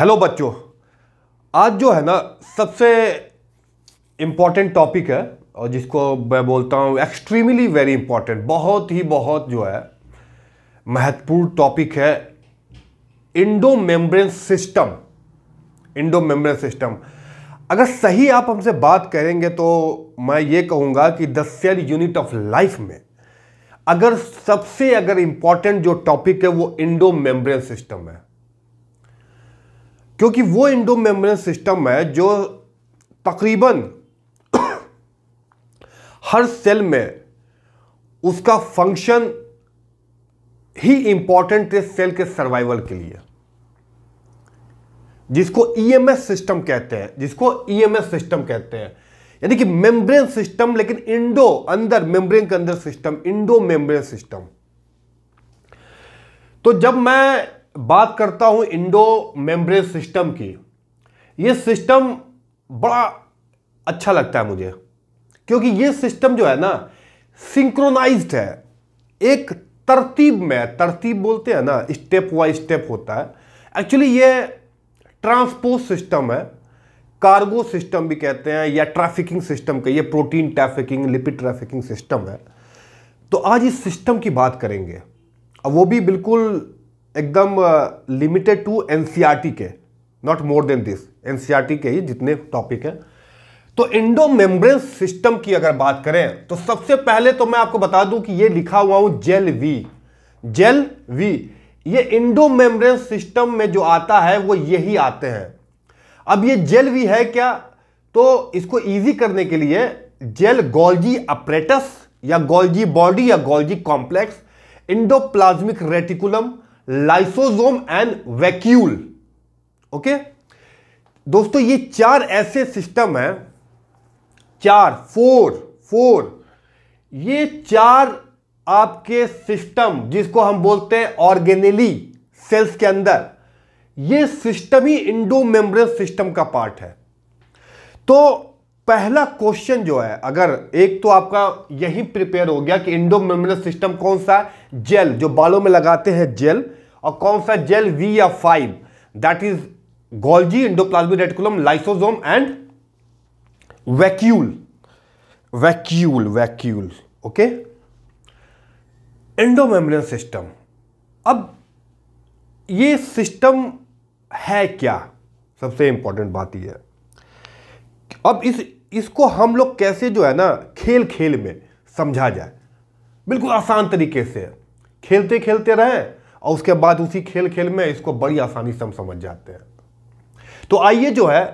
Hello बच्चों आज जो है ना सबसे इम्पॉर्टेंट टॉपिक है और जिसको मैं बोलता हूँ एक्सट्रीमली वेरी इम्पॉर्टेंट बहुत ही बहुत जो है महत्वपूर्ण टॉपिक है endomembrane system endomembrane system अगर सही आप हमसे बात करेंगे तो मैं ये कहूँगा कि the cell unit of life में अगर सबसे अगर इंपॉर्टेंट जो टॉपिक है वो इंडो मेम्ब्रेन सिस्टम है क्योंकि वो इंडो मेम्ब्रेन सिस्टम है जो तकरीबन हर सेल में उसका फंक्शन ही इंपॉर्टेंट है सेल के सर्वाइवल के लिए जिसको ईएमएस e सिस्टम कहते हैं जिसको ईएमएस e सिस्टम कहते हैं यानी कि मेम्ब्रेन सिस्टम लेकिन इंडो अंदर मेम्ब्रेन के अंदर सिस्टम इंडो मेम्ब्रेन सिस्टम तो जब मैं बात करता हूं इंडो मेम्ब्रेन सिस्टम की ये सिस्टम बड़ा अच्छा लगता है मुझे क्योंकि ये सिस्टम जो है ना सिंक्रोनाइज्ड है एक तरतीब में तरतीब बोलते हैं ना स्टेप वाई स्टेप होता है एक्चुअली ये ट्रांसपोज सिस्टम है कार्गो सिस्टम भी कहते हैं या ट्रैफिकिंग सिस्टम कहिए protein trafficking lipid trafficking system है तो आज इस सिस्टम की बात करेंगे अब वो भी बिल्कुल एकदम limited to N K not more than this N K ही जितने टॉपिक हैं तो इंडो मेम्ब्रेन सिस्टम की अगर बात करें तो सबसे पहले तो मैं आपको बता दूं कि ये लिखा हुआ हूं जेल वी जेल वी ये इंडो मेम्ब्रेन सिस्टम में जो आता है वो यही आते हैं अब ये जेल भी है क्या तो इसको इजी करने के लिए जेल गोल्जी अपरेटस या गोल्जी बॉडी या Golgi complex endoplasmic reticulum lysosome and vacuole okay दोस्तों ये चार ऐसे सिस्टम हैं चार फोर फोर ये चार आपके सिस्टम जिसको हम बोलते हैं ऑर्गेनेली सेल्स के अंदर ये सिस्टम ही इंडो मेम्ब्रेन सिस्टम का पार्ट है तो पहला क्वेश्चन जो है अगर एक तो आपका यही प्रिपेयर हो गया कि इंडो मेम्ब्रेन सिस्टम कौन सा जेल जो बालों में लगाते हैं जेल और कौन सा जेल वी या five that is Golgi endoplasmic reticulum lysosome and vacuole vacuole vacuole okay endomembrane system अब ये सिस्टम है क्या सबसे इंपॉर्टेंट बात यह है अब इस इसको हम लोग कैसे जो है ना खेल खेल में समझा जाए बिल्कुल आसान तरीके से खेलते खेलते रहें और उसके बाद उसी खेल खेल में इसको बड़ी आसानी से हम समझ जाते हैं तो आइए जो है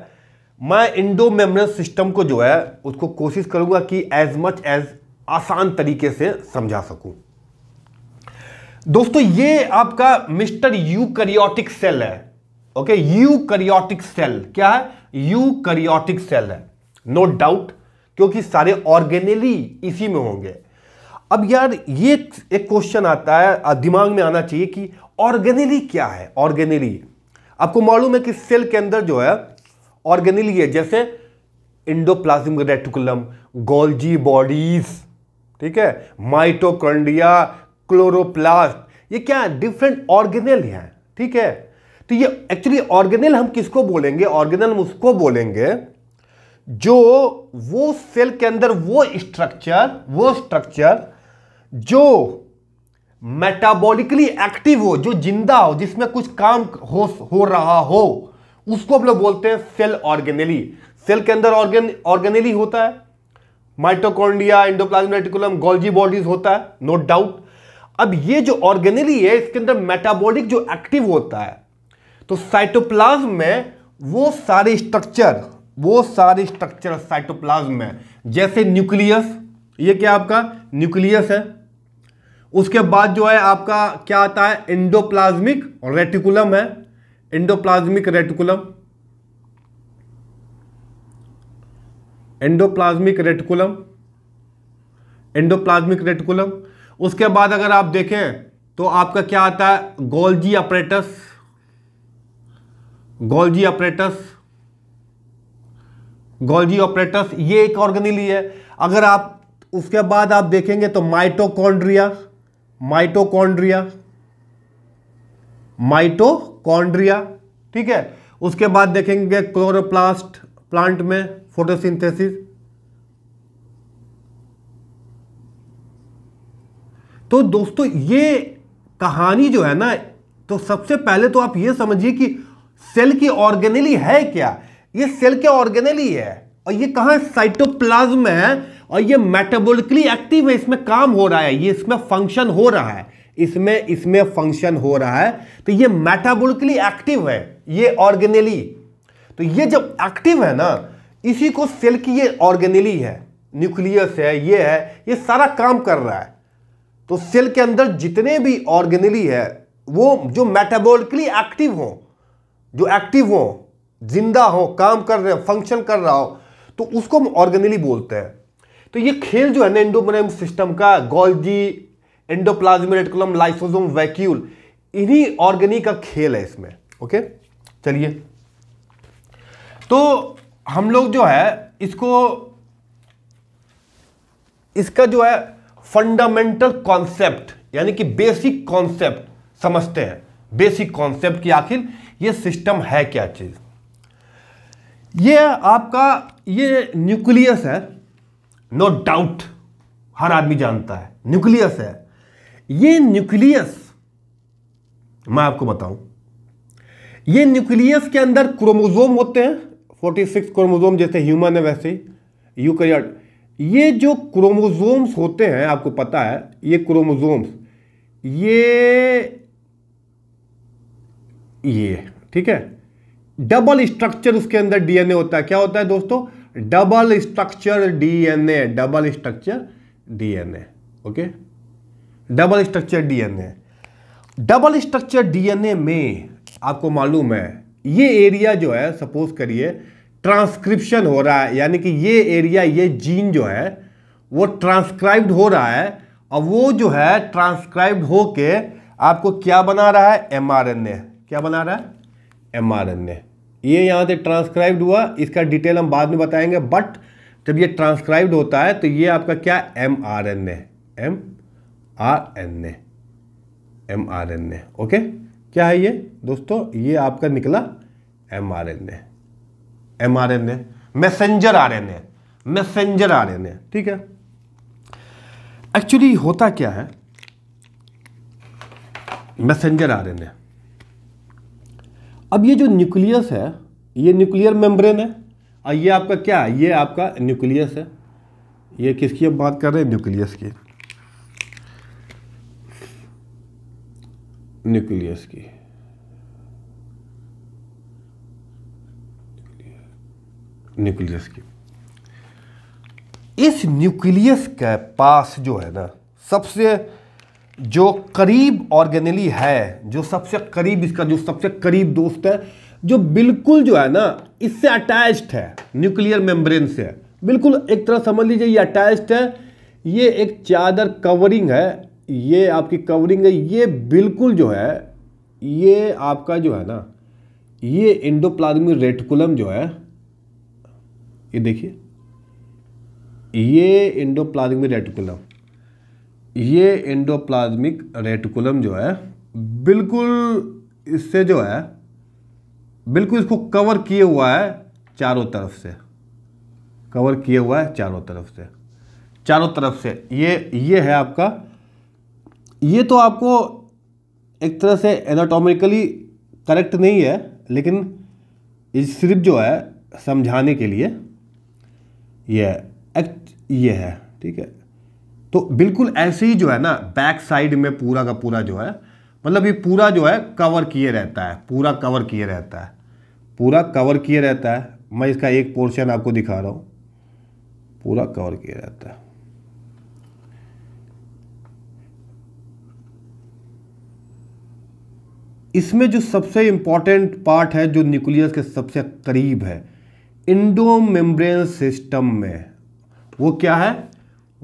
मैं इंडो मेमोरल सिस्टम को जो है उसको कोशिश करूंगा कि एज मच एज आसान तरीके से समझा सकूं दोस्तों ये आपका मिस्टर यूकैरियोटिक सेल है ओके यूकैरियोटिक सेल क्या है यूकैरियोटिक सेल है नो no डाउट क्योंकि सारे ऑर्गेनिली इसी में होंगे अब यार ये एक क्वेश्चन आता है दिमाग में आना चाहिए कि ऑर्गेनिली क्या है ऑर्गेनिली आपको मालूम है कि सेल के अंदर जो है ऑर्गेनिली है जैसे इंडोप्लाज्म रेटिकुलम गोल्जी बॉडीज ठीक है माइटोकंडिया क्लोरोप्लास्ट ये क्या है डिफरेंट ऑर्गेनिल हैं ठीक है तो ये एक्चुअली ऑर्गेनल हम किसको बोलेंगे ऑर्गेनल हम उसको बोलेंगे जो वो सेल के अंदर वो स्ट्रक्चर वो स्ट्रक्चर जो मेटाबॉलिकली एक्टिव हो जो जिंदा हो जिसमें कुछ काम हो हो रहा हो उसको हम लोग बोलते हैं सेल ऑर्गेनली सेल के अंदर ऑर्गेन ऑर्गेनली होता है माइटोकॉन्डिया इंडोप्लाजमेटिकुलम गोल्जी बॉडीज होता है नो no डाउट अब ये जो ऑर्गेनली है इसके अंदर मेटाबॉलिक जो एक्टिव होता है तो साइटोप्लाज्म में वो सारे स्ट्रक्चर वो सारे स्ट्रक्चर साइटोप्लाज्म में जैसे न्यूक्लियस ये क्या आपका न्यूक्लियस है उसके बाद जो है आपका क्या आता है इंडोप्लाज्मिक रेटिकुलम है endoplasmic reticulum endoplasmic reticulum endoplasmic reticulum उसके बाद अगर आप देखें तो आपका क्या आता है Golgi apparatus Golgi apparatus Golgi apparatus ये एक ऑर्गेनिली है अगर आप उसके बाद आप देखेंगे तो माइटोकॉन्ड्रिया माइटोकॉन्ड्रिया माइटोकॉन्ड्रिया ठीक है उसके बाद देखेंगे क्लोरोप्लास्ट प्लांट में फोटोसिंथेसिस तो दोस्तों ये कहानी जो है ना तो सबसे पहले तो आप ये समझिए कि सेल की ऑर्गेनली है क्या ये सेल के ऑर्गेनली है और ये कहां साइटोप्लाज्म है और ये मेटाबोलिकली एक्टिव है इसमें काम हो रहा है ये इसमें फंक्शन हो रहा है इसमें इसमें फंक्शन हो रहा है तो ये मेटाबोलिकली एक्टिव है ये ऑर्गेनली तो ये जब एक्टिव है ना इसी को सेल की ये ऑर्गेनली है न्यूक्लियस है ये है ये सारा काम कर रहा है तो सेल के अंदर जितने भी ऑर्गेनली है वो जो मेटाबोलिकली एक्टिव हों जो एक्टिव हो जिंदा हो काम कर रहे हो फंक्शन कर रहा हो तो उसको हम ऑर्गेनली बोलते हैं तो ये खेल जो है ना एंडोमोनियम सिस्टम का Golgi endoplasmic reticulum lysosome vacuole इन्हीं ऑर्गेनी का खेल है इसमें ओके चलिए तो हम लोग जो है इसको इसका जो है फंडामेंटल कॉन्सेप्ट यानी कि बेसिक कॉन्सेप्ट समझते हैं बेसिक कॉन्सेप्ट की आखिर ये सिस्टम है क्या चीज़ ये आपका ये न्यूक्लियस है नो no डाउट हर आदमी जानता है न्यूक्लियस है ये न्यूक्लियस मैं आपको बताऊं ये न्यूक्लियस के अंदर क्रोमोजोम होते हैं 46 क्रोमोजोम जैसे ह्यूमन है वैसे यूकैरियोट ये जो क्रोमोजोम्स होते हैं आपको पता है ये क्रोमोजोम्स ये ये ठीक है डबल स्ट्रक्चर उसके अंदर डीएनए होता है क्या होता है दोस्तों double structure DNA double structure DNA okay double structure DNA double structure DNA में आपको मालूम है ये एरिया जो है सपोज करिए ट्रांसक्रिप्शन हो रहा है यानी कि ये एरिया ये जीन जो है वो ट्रांसक्राइब्ड हो रहा है और वो जो है ट्रांसक्राइब्ड होके आपको क्या बना रहा है एमआरएनए क्या बना रहा है एम आर एन ए ये यहाँ से ट्रांसक्राइब्ड हुआ इसका डिटेल हम बाद में बताएंगे बट जब ये ट्रांसक्राइब्ड होता है तो ये आपका क्या M R N A M R N A M R N A okay क्या है ये दोस्तों ये आपका निकला M R N A M R N A messenger R N A messenger R N A ठीक है एक्चुअली होता क्या है मैसेंजर आर एन ए अब ये जो न्यूक्लियस है ये न्यूक्लियर मेम्ब्रेन है और ये आपका क्या है ये आपका न्यूक्लियस है ये किसकी अब बात कर रहे हैं न्यूक्लियस की न्यूक्लियस की न्यूक्लियस की इस न्यूक्लियस के पास जो है ना सबसे जो करीब ऑर्गेनली है जो सबसे करीब इसका जो सबसे करीब दोस्त है जो बिल्कुल जो है ना इससे अटैच्ड है न्यूक्लियर मेम्ब्रेन से बिल्कुल एक तरह समझ लीजिए ये अटैच्ड है ये एक चादर कवरिंग है ये आपकी कवरिंग है ये बिल्कुल जो है ये आपका जो है ना ये इंडोप्लाज्मिक रेटिकुलम जो है ये देखिए ये इंडोप्लाज्मिक रेटिकुलम ये एंडोप्लाज्मिक रेटिकुलम जो है बिल्कुल इससे जो है बिल्कुल इसको कवर किए हुआ है चारों तरफ से कवर किए हुआ है चारों तरफ से चारों तरफ से ये ये है आपका ये तो आपको एक तरह से एनाटोमिकली करेक्ट नहीं है लेकिन ये सिर्फ जो है समझाने के लिए ये एक्ट ये है ठीक है तो बिल्कुल ऐसे ही जो है ना बैक साइड में पूरा का पूरा जो है मतलब ये पूरा जो है कवर किए रहता है पूरा कवर किए रहता है पूरा कवर किए रहता है मैं इसका एक पोर्शन आपको दिखा रहा हूँ पूरा कवर किया रहता है इसमें जो सबसे इम्पॉर्टेंट पार्ट है जो न्यूक्लियस के सबसे करीब है इंडो मेम्ब्रेन सिस्टम में वो क्या है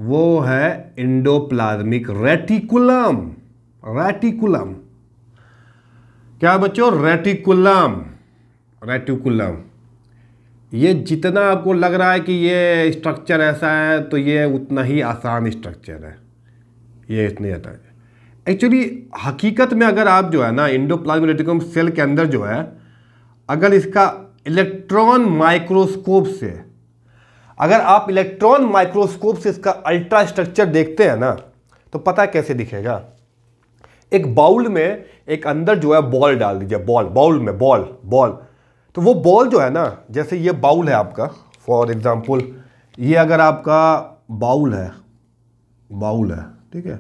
वो है इंडोप्लाज्मिक रेटिकुलम रेटिकुलम क्या बच्चों रेटिकुलम रेटिकुलम ये जितना आपको लग रहा है कि ये स्ट्रक्चर ऐसा है तो ये उतना ही आसान स्ट्रक्चर है ये इतने आता है एक्चुअली हकीकत में अगर आप जो है ना इंडो रेटिकुलम सेल के अंदर जो है अगर इसका इलेक्ट्रॉन माइक्रोस्कोप से अगर आप इलेक्ट्रॉन माइक्रोस्कोप से इसका अल्ट्रा स्ट्रक्चर देखते हैं ना तो पता कैसे दिखेगा एक बाउल में एक अंदर जो है बॉल डाल दीजिए बॉल बाउल में बॉल बॉल तो वो बॉल जो है ना जैसे ये बाउल है आपका फॉर एग्ज़ाम्पल ये अगर आपका बाउल है बाउल है ठीक है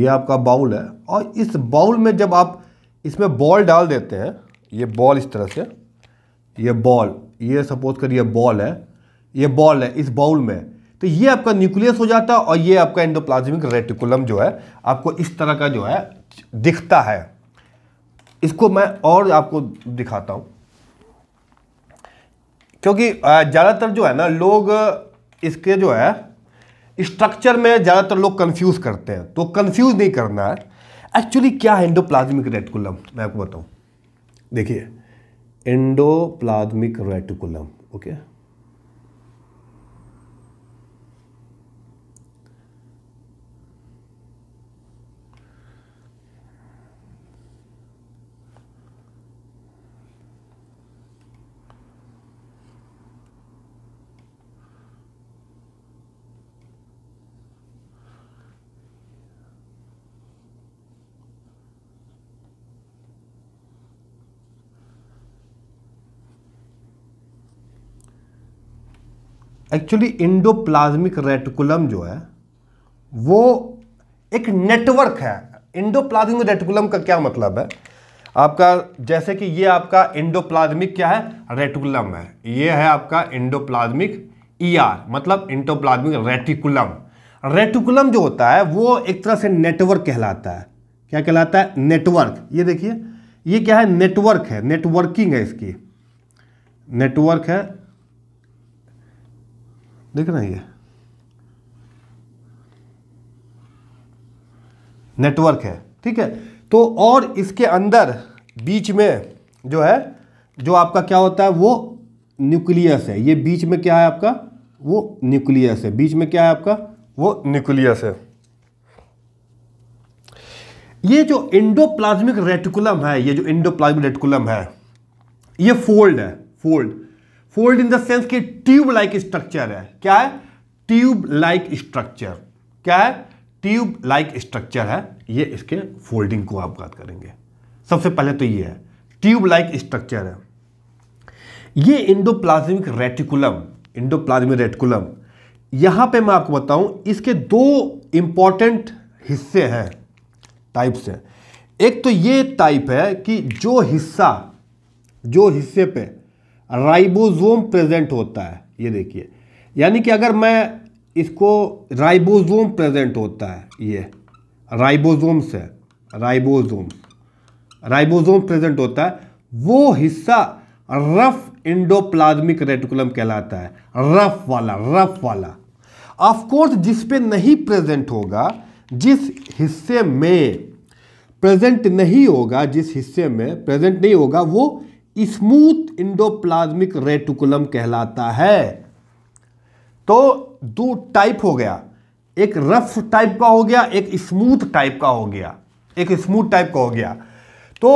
ये आपका बाउल है और इस बाउल में जब आप इसमें बॉल डाल देते हैं ये बॉल इस तरह से ये बॉल ये सपोज करिए बॉल है ये बॉल है इस बाउल में तो ये आपका न्यूक्लियस हो जाता है और ये आपका एंडोप्लाज्मिक रेटिकुलम जो है आपको इस तरह का जो है दिखता है इसको मैं और आपको दिखाता हूँ क्योंकि ज़्यादातर जो है ना लोग इसके जो है स्ट्रक्चर में ज़्यादातर लोग कंफ्यूज करते हैं तो कंफ्यूज नहीं करना है एक्चुअली क्या है प्लाज्मिक रेटिकुलम मैं आपको बताऊं देखिए plasmic reticulum okay actually endoplasmic reticulum जो है वो एक नेटवर्क है इंडोप्लाज्मिक रेटिकुलम का क्या मतलब है आपका जैसे कि ये आपका इंडोप्लाज्मिक क्या है रेटिकुलम है ये है आपका इंडोप्लाज्मिक ईआर e मतलब इंडोप्लाज्मिक रेटिकुलम रेटिकुलम जो होता है वो एक तरह से नेटवर्क कहलाता है क्या कहलाता है नेटवर्क ये देखिए ये क्या है नेटवर्क है नेटवर्किंग है इसकी नेटवर्क है दिख रहे हैं ये नेटवर्क है ठीक है तो और इसके अंदर बीच में जो है जो आपका क्या होता है वो न्यूक्लियस है ये बीच में क्या है आपका वो न्यूक्लियस है बीच में क्या है आपका वो न्यूक्लियस है ये जो इंडोप्लाज्मिक रेटिकुलम है ये जो इंडोप्लाज्मिक रेटिकुलम है ये फोल्ड है fold fold in the sense की ट्यूब लाइक स्ट्रक्चर है क्या है ट्यूब लाइक स्ट्रक्चर क्या है ट्यूब लाइक स्ट्रक्चर है ये इसके फोल्डिंग को आप बात करेंगे सबसे पहले तो ये है ट्यूब लाइक स्ट्रक्चर है ये इंडोप्लाज्मिक रेटिकुलम इंडोप्लाज्मिक रेटिकुलम यहां पे मैं आपको बताऊं इसके दो इंपॉर्टेंट हिस्से हैं टाइप्स हैं एक तो ये टाइप है कि जो हिस्सा जो हिस्से पे राइबोसोम प्रेजेंट होता है ये देखिए यानी कि अगर मैं इसको राइबोसोम प्रेजेंट होता है ये राइबोसोम्स है राइबोसोम राइबोसोम प्रेजेंट होता है वो हिस्सा रफ इंडोप्लाज्मिक रेटिकुलम कहलाता है रफ वाला रफ वाला ऑफ कोर्स जिस पे नहीं प्रेजेंट होगा जिस हिस्से में प्रेजेंट नहीं होगा जिस हिस्से में प्रेजेंट नहीं होगा वो स्मूथ इंडोप्लाज्मिक रेटिकुलम कहलाता है तो दो टाइप हो गया एक रफ टाइप का हो गया एक स्मूथ टाइप का हो गया एक स्मूथ टाइप का हो गया तो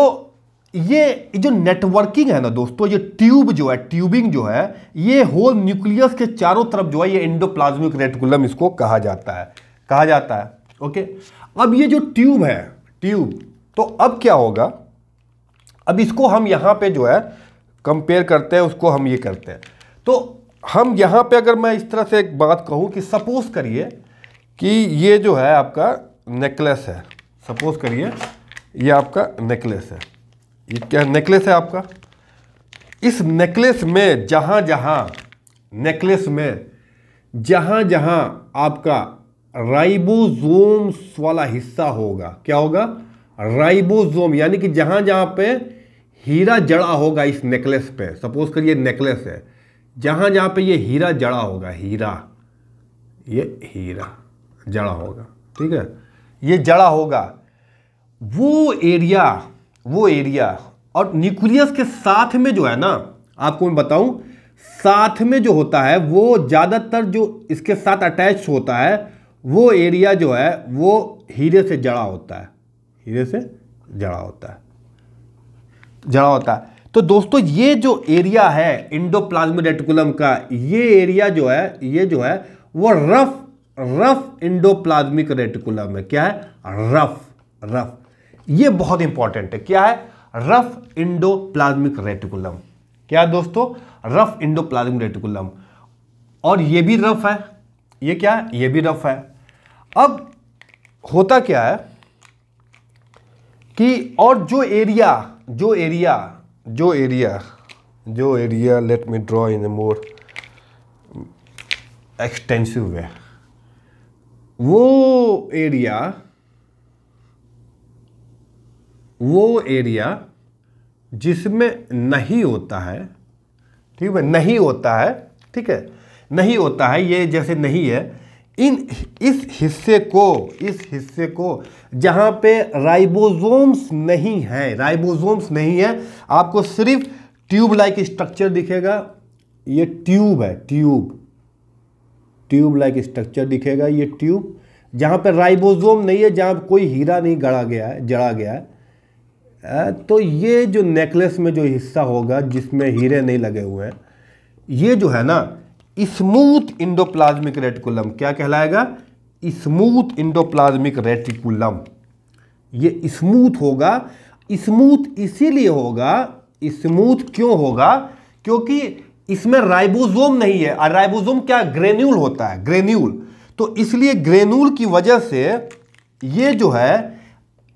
ये जो नेटवर्किंग है ना दोस्तों ये ट्यूब जो है ट्यूबिंग जो है ये होल न्यूक्लियस के चारों तरफ जो है ये इंडोप्लाज्मिक रेटिकुलम इसको कहा जाता है कहा जाता है ओके अब ये जो ट्यूब है ट्यूब तो अब क्या होगा अब इसको हम यहाँ पे जो है कंपेयर करते हैं उसको हम ये करते हैं तो हम यहाँ पे अगर मैं इस तरह से एक बात कहूँ कि सपोज करिए कि ये जो है आपका नेकलेस है सपोज करिए ये आपका नेकलेस है ये क्या नेकलेस है आपका इस नेकलेस में जहाँ जहाँ नेकलेस में जहाँ जहाँ आपका राइबोजोम्स वाला हिस्सा होगा क्या होगा राइबोजोम यानी कि जहाँ जहाँ पे हीरा जड़ा होगा इस नेकलेस पे सपोज करिए नेकलेस है जहाँ जहाँ पे ये हीरा जड़ा होगा हीरा ये हीरा जड़ा होगा ठीक है ये जड़ा होगा वो एरिया वो एरिया और न्यूक्लियस के साथ में जो है ना आपको मैं बताऊं साथ में जो होता है वो ज़्यादातर जो इसके साथ अटैच होता है वो एरिया जो है वो हीरे से जड़ा होता है हीरे से जड़ा होता है जड़ा होता है तो दोस्तों ये जो एरिया है इंडो रेटिकुलम का ये एरिया जो है ये जो है वो रफ रफ प्लाज्मिक रेटिकुलम है क्या है रफ रफ ये बहुत इंपॉर्टेंट है क्या है रफ प्लाज्मिक रेटिकुलम क्या दोस्तों रफ प्लाज्मिक रेटिकुलम और ये भी रफ है ये क्या है ये भी रफ है अब होता क्या है कि और जो एरिया जो एरिया जो एरिया जो area let me draw in a more extensive way वो एरिया वो एरिया जिसमें नहीं होता है ठीक है नहीं होता है ठीक है नहीं होता है ये जैसे नहीं है इन इस हिस्से को इस हिस्से को जहाँ पे राइबोसोम्स नहीं है राइबोसोम्स नहीं है आपको सिर्फ ट्यूब लाइक स्ट्रक्चर दिखेगा ये ट्यूब है ट्यूब ट्यूब लाइक स्ट्रक्चर दिखेगा ये ट्यूब जहाँ पे राइबोसोम नहीं है जहाँ कोई हीरा नहीं गड़ा गया है जड़ा गया है तो ये जो नेकलेस में जो हिस्सा होगा जिसमें हीरे नहीं लगे हुए हैं ये जो है ना स्मूथ इंडोप्लाज्मिक रेटिकुलम क्या कहलाएगा स्मूथ इंडोप्लाज्मिक रेटिकुलम ये स्मूथ होगा स्मूथ इसीलिए होगा स्मूथ क्यों होगा क्योंकि इसमें राइबोसोम नहीं है और राइबोसोम क्या ग्रेन्यूल होता है ग्रेन्यूल तो इसलिए ग्रेन्यूल की वजह से ये जो है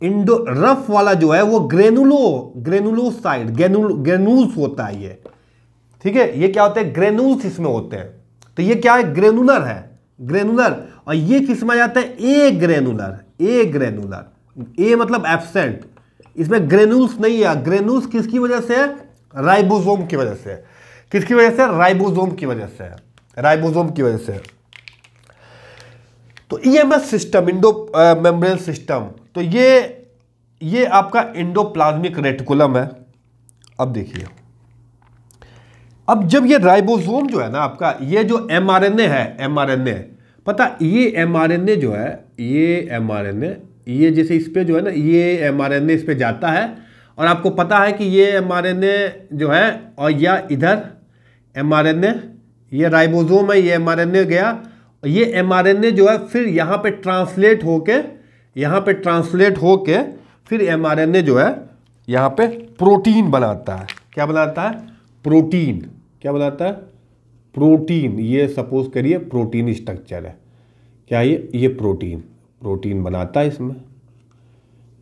इंडो रफ वाला जो है वो ग्रेनुलो ग्रेनुलोसाइड ग्रेनुल ग्रेनुल्स होता है ये ठीक है ये क्या होते हैं ग्रेनुल्स इसमें होते हैं तो ये क्या है ग्रेनुलर है ग्रेनुलर और ये किसमें जाता है ए ग्रेनुलर ए ग्रेनुलर ए मतलब एबसेंट इसमें ग्रेनुल्स नहीं है ग्रेनुल्स किसकी वजह से है राइबोजोम की वजह से किसकी वजह से राइबोजोम की वजह से राइबोसोम राइबोजोम की वजह से है तो EMS system endomembrane system तो ये ये आपका इंडोप्लाज्मिक रेटिकुलम है अब देखिए अब जब ये राइबोसोम जो है ना आपका ये जो एम है एम पता ये एम जो है ये एम ये जैसे इस पर जो है ना ये एम इस पर जाता है और आपको पता है कि ये एम जो है और या इधर एम ये राइबोसोम है ये एम गया ये एम जो है फिर यहाँ पे ट्रांसलेट हो के यहाँ पर ट्रांसलेट के फिर एम जो है यहाँ पे प्रोटीन बनाता है क्या बनाता है प्रोटीन क्या बनाता है प्रोटीन ये सपोज करिए प्रोटीन स्ट्रक्चर है क्या ये ये प्रोटीन प्रोटीन बनाता है इसमें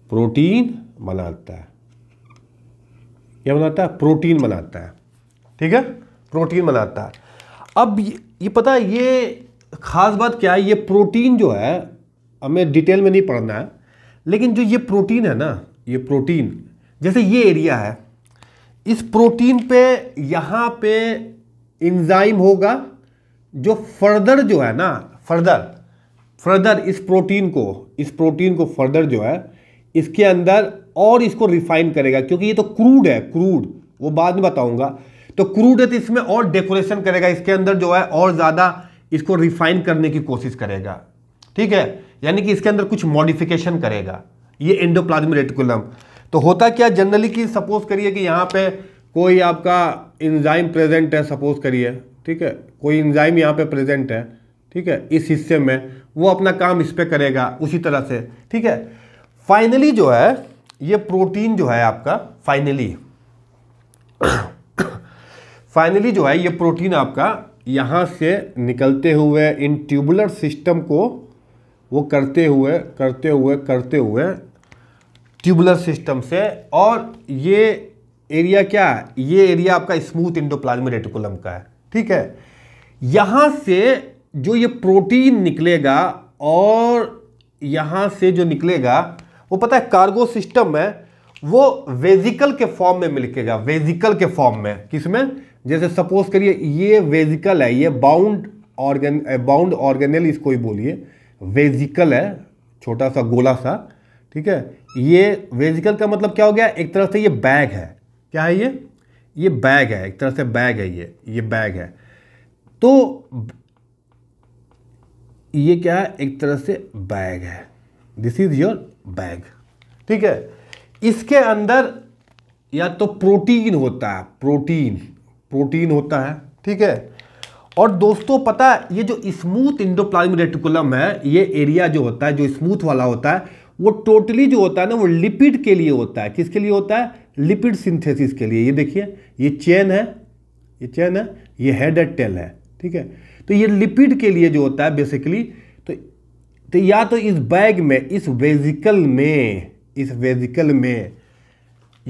प्रोटीन बनाता है क्या बनाता है प्रोटीन बनाता है ठीक है प्रोटीन बनाता है अब ये, ये पता है ये खास बात क्या है ये प्रोटीन जो है हमें डिटेल में नहीं पढ़ना है लेकिन जो ये प्रोटीन है ना ये प्रोटीन जैसे ये एरिया है इस प्रोटीन पे यहाँ पे इंजाइम होगा जो फर्दर जो है ना फर्दर फर्दर इस प्रोटीन को इस प्रोटीन को फर्दर जो है इसके अंदर और इसको रिफाइन करेगा क्योंकि ये तो क्रूड है क्रूड वो बाद में बताऊंगा तो क्रूड है तो इसमें और डेकोरेशन करेगा इसके अंदर जो है और ज़्यादा इसको रिफाइन करने की कोशिश करेगा ठीक है यानी कि इसके अंदर कुछ मॉडिफिकेशन करेगा ये एंडोप्लाज्मिक रेटिकुलम तो होता क्या जनरली कि सपोज करिए कि यहाँ पे कोई आपका इंजाइम प्रेजेंट है सपोज करिए ठीक है कोई इंजाइम यहाँ पे प्रेजेंट है ठीक है इस हिस्से में वो अपना काम इस पर करेगा उसी तरह से ठीक है फाइनली जो है ये प्रोटीन जो है आपका फाइनली फाइनली जो है ये प्रोटीन आपका यहाँ से निकलते हुए इन ट्यूबुलर सिस्टम को वो करते हुए करते हुए करते हुए ट्यूबुलर सिस्टम से और ये एरिया क्या है ये एरिया आपका स्मूथ इंडोप्लाज्मिक रेटिकुलम का है ठीक है यहाँ से जो ये प्रोटीन निकलेगा और यहाँ से जो निकलेगा वो पता है कार्गो सिस्टम है वो वेजिकल के फॉर्म में मिलकेगा वेजिकल के फॉर्म में किसमें जैसे सपोज करिए ये वेजिकल है ये बाउंड ऑर्गेन बाउंड ऑर्गेनल इसको ही बोलिए वेजिकल है छोटा सा गोला सा ठीक है ये वेजिकल का मतलब क्या हो गया एक तरह से ये बैग है क्या है ये ये बैग है एक तरह से बैग है ये ये बैग है तो ये क्या है एक तरह से बैग है दिस इज योर बैग ठीक है इसके अंदर या तो प्रोटीन होता है प्रोटीन प्रोटीन होता है ठीक है और दोस्तों पता है ये जो स्मूथ इंडोप्लाज्मिक रेटिकुलम है ये एरिया जो होता है जो स्मूथ वाला होता है वो टोटली जो होता है ना वो लिपिड के लिए होता है किसके लिए होता है लिपिड सिंथेसिस के लिए ये देखिए ये चेन है ये चेन है ये हेड एड टेल है ठीक है तो ये लिपिड के लिए जो होता है बेसिकली तो, तो या तो इस बैग में इस वेजिकल में इस वेजिकल में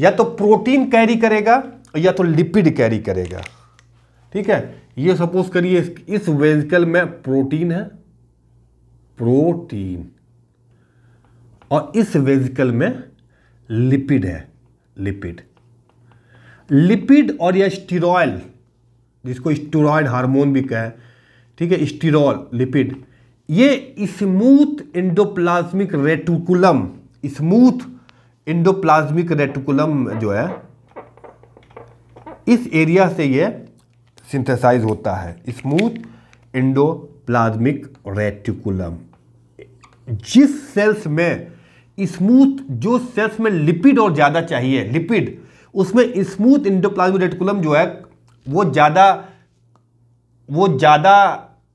या तो प्रोटीन कैरी करेगा या तो लिपिड कैरी करेगा ठीक है ये सपोज करिए इस वेजिकल में प्रोटीन है प्रोटीन और इस वेजिकल में लिपिड है लिपिड लिपिड और या स्टीरोल जिसको स्टीरॉयड हार्मोन भी कहें ठीक है स्टीरोल लिपिड ये smooth endoplasmic reticulum smooth endoplasmic reticulum जो है इस एरिया से ये सिंथेसाइज होता है स्मूथ इंडोप्लाज्मिक रेटिकुलम जिस सेल्स में स्मूथ जो सेल्स में लिपिड और ज़्यादा चाहिए लिपिड उसमें स्मूथ इंडोप्लाज्मिक रेटिकुलम जो है वो ज़्यादा वो ज़्यादा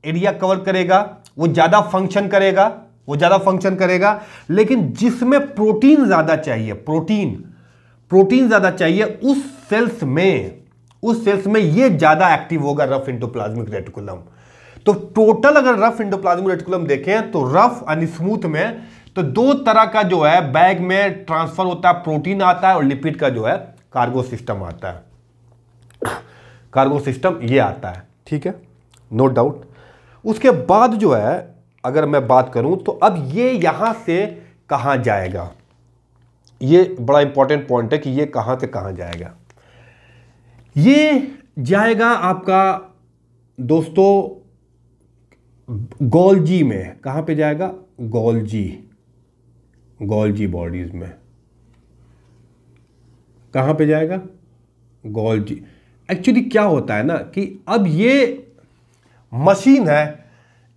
एरिया कवर करेगा वो ज़्यादा फंक्शन करेगा वो ज़्यादा फंक्शन करेगा लेकिन जिसमें प्रोटीन ज़्यादा चाहिए प्रोटीन प्रोटीन ज़्यादा चाहिए उस सेल्स में उस सेल्स में ये ज़्यादा एक्टिव होगा रफ इंडोप्लाज्मिक रेटिकुलम तो टोटल अगर रफ इंडोप्लाज्मिक रेटिकुलम देखें तो रफ एंड स्मूथ में तो दो तरह का जो है बैग में ट्रांसफर होता है प्रोटीन आता है और लिपिड का जो है कार्गो सिस्टम आता है कार्गो सिस्टम ये आता है ठीक है नो no डाउट उसके बाद जो है अगर मैं बात करूं तो अब ये यहां से कहां जाएगा ये बड़ा इंपॉर्टेंट पॉइंट है कि ये कहां से कहां जाएगा ये जाएगा आपका दोस्तों गोलजी में कहां पे जाएगा गोलजी गोल्जी बॉडीज़ में कहाँ पे जाएगा गोल्जी एक्चुअली क्या होता है ना कि अब ये मशीन है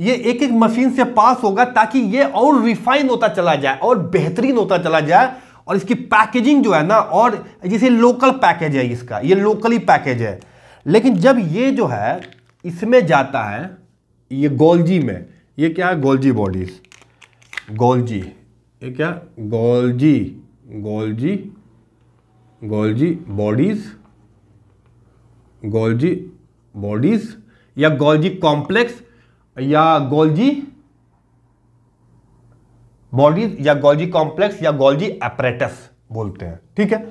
ये एक एक मशीन से पास होगा ताकि ये और रिफाइन होता चला जाए और बेहतरीन होता चला जाए और इसकी पैकेजिंग जो है ना और जैसे लोकल पैकेज है इसका ये लोकली पैकेज है लेकिन जब ये जो है इसमें जाता है ये गोल्जी में ये क्या है गोल्जी बॉडीज गोल्जी ये क्या Golgi Golgi Golgi bodies Golgi bodies या गोल्जी कॉम्प्लेक्स या गोल्जी बॉडीज या गोल्जी कॉम्प्लेक्स या गोल्जी एपरेटस बोलते हैं ठीक है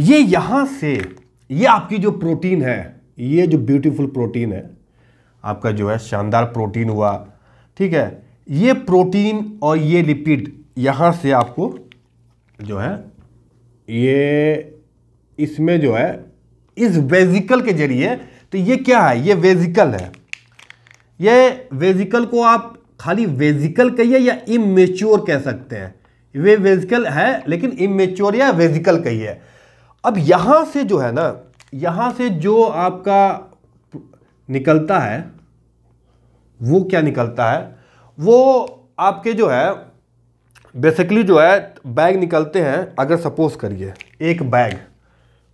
ये यहां से ये आपकी जो प्रोटीन है ये जो ब्यूटीफुल प्रोटीन है आपका जो है शानदार प्रोटीन हुआ ठीक है ये प्रोटीन और ये लिपिड यहाँ से आपको जो है ये इसमें जो है इस वेजिकल के जरिए तो ये क्या है ये वेजिकल है ये वेजिकल को आप खाली वेजिकल कहिए या इमेच्योर कह सकते हैं वे वेजिकल है लेकिन इमेच्योर या वेजिकल कहिए अब यहाँ से जो है ना यहाँ से जो आपका निकलता है वो क्या निकलता है वो आपके जो है बेसिकली जो है बैग निकलते हैं अगर सपोज करिए एक बैग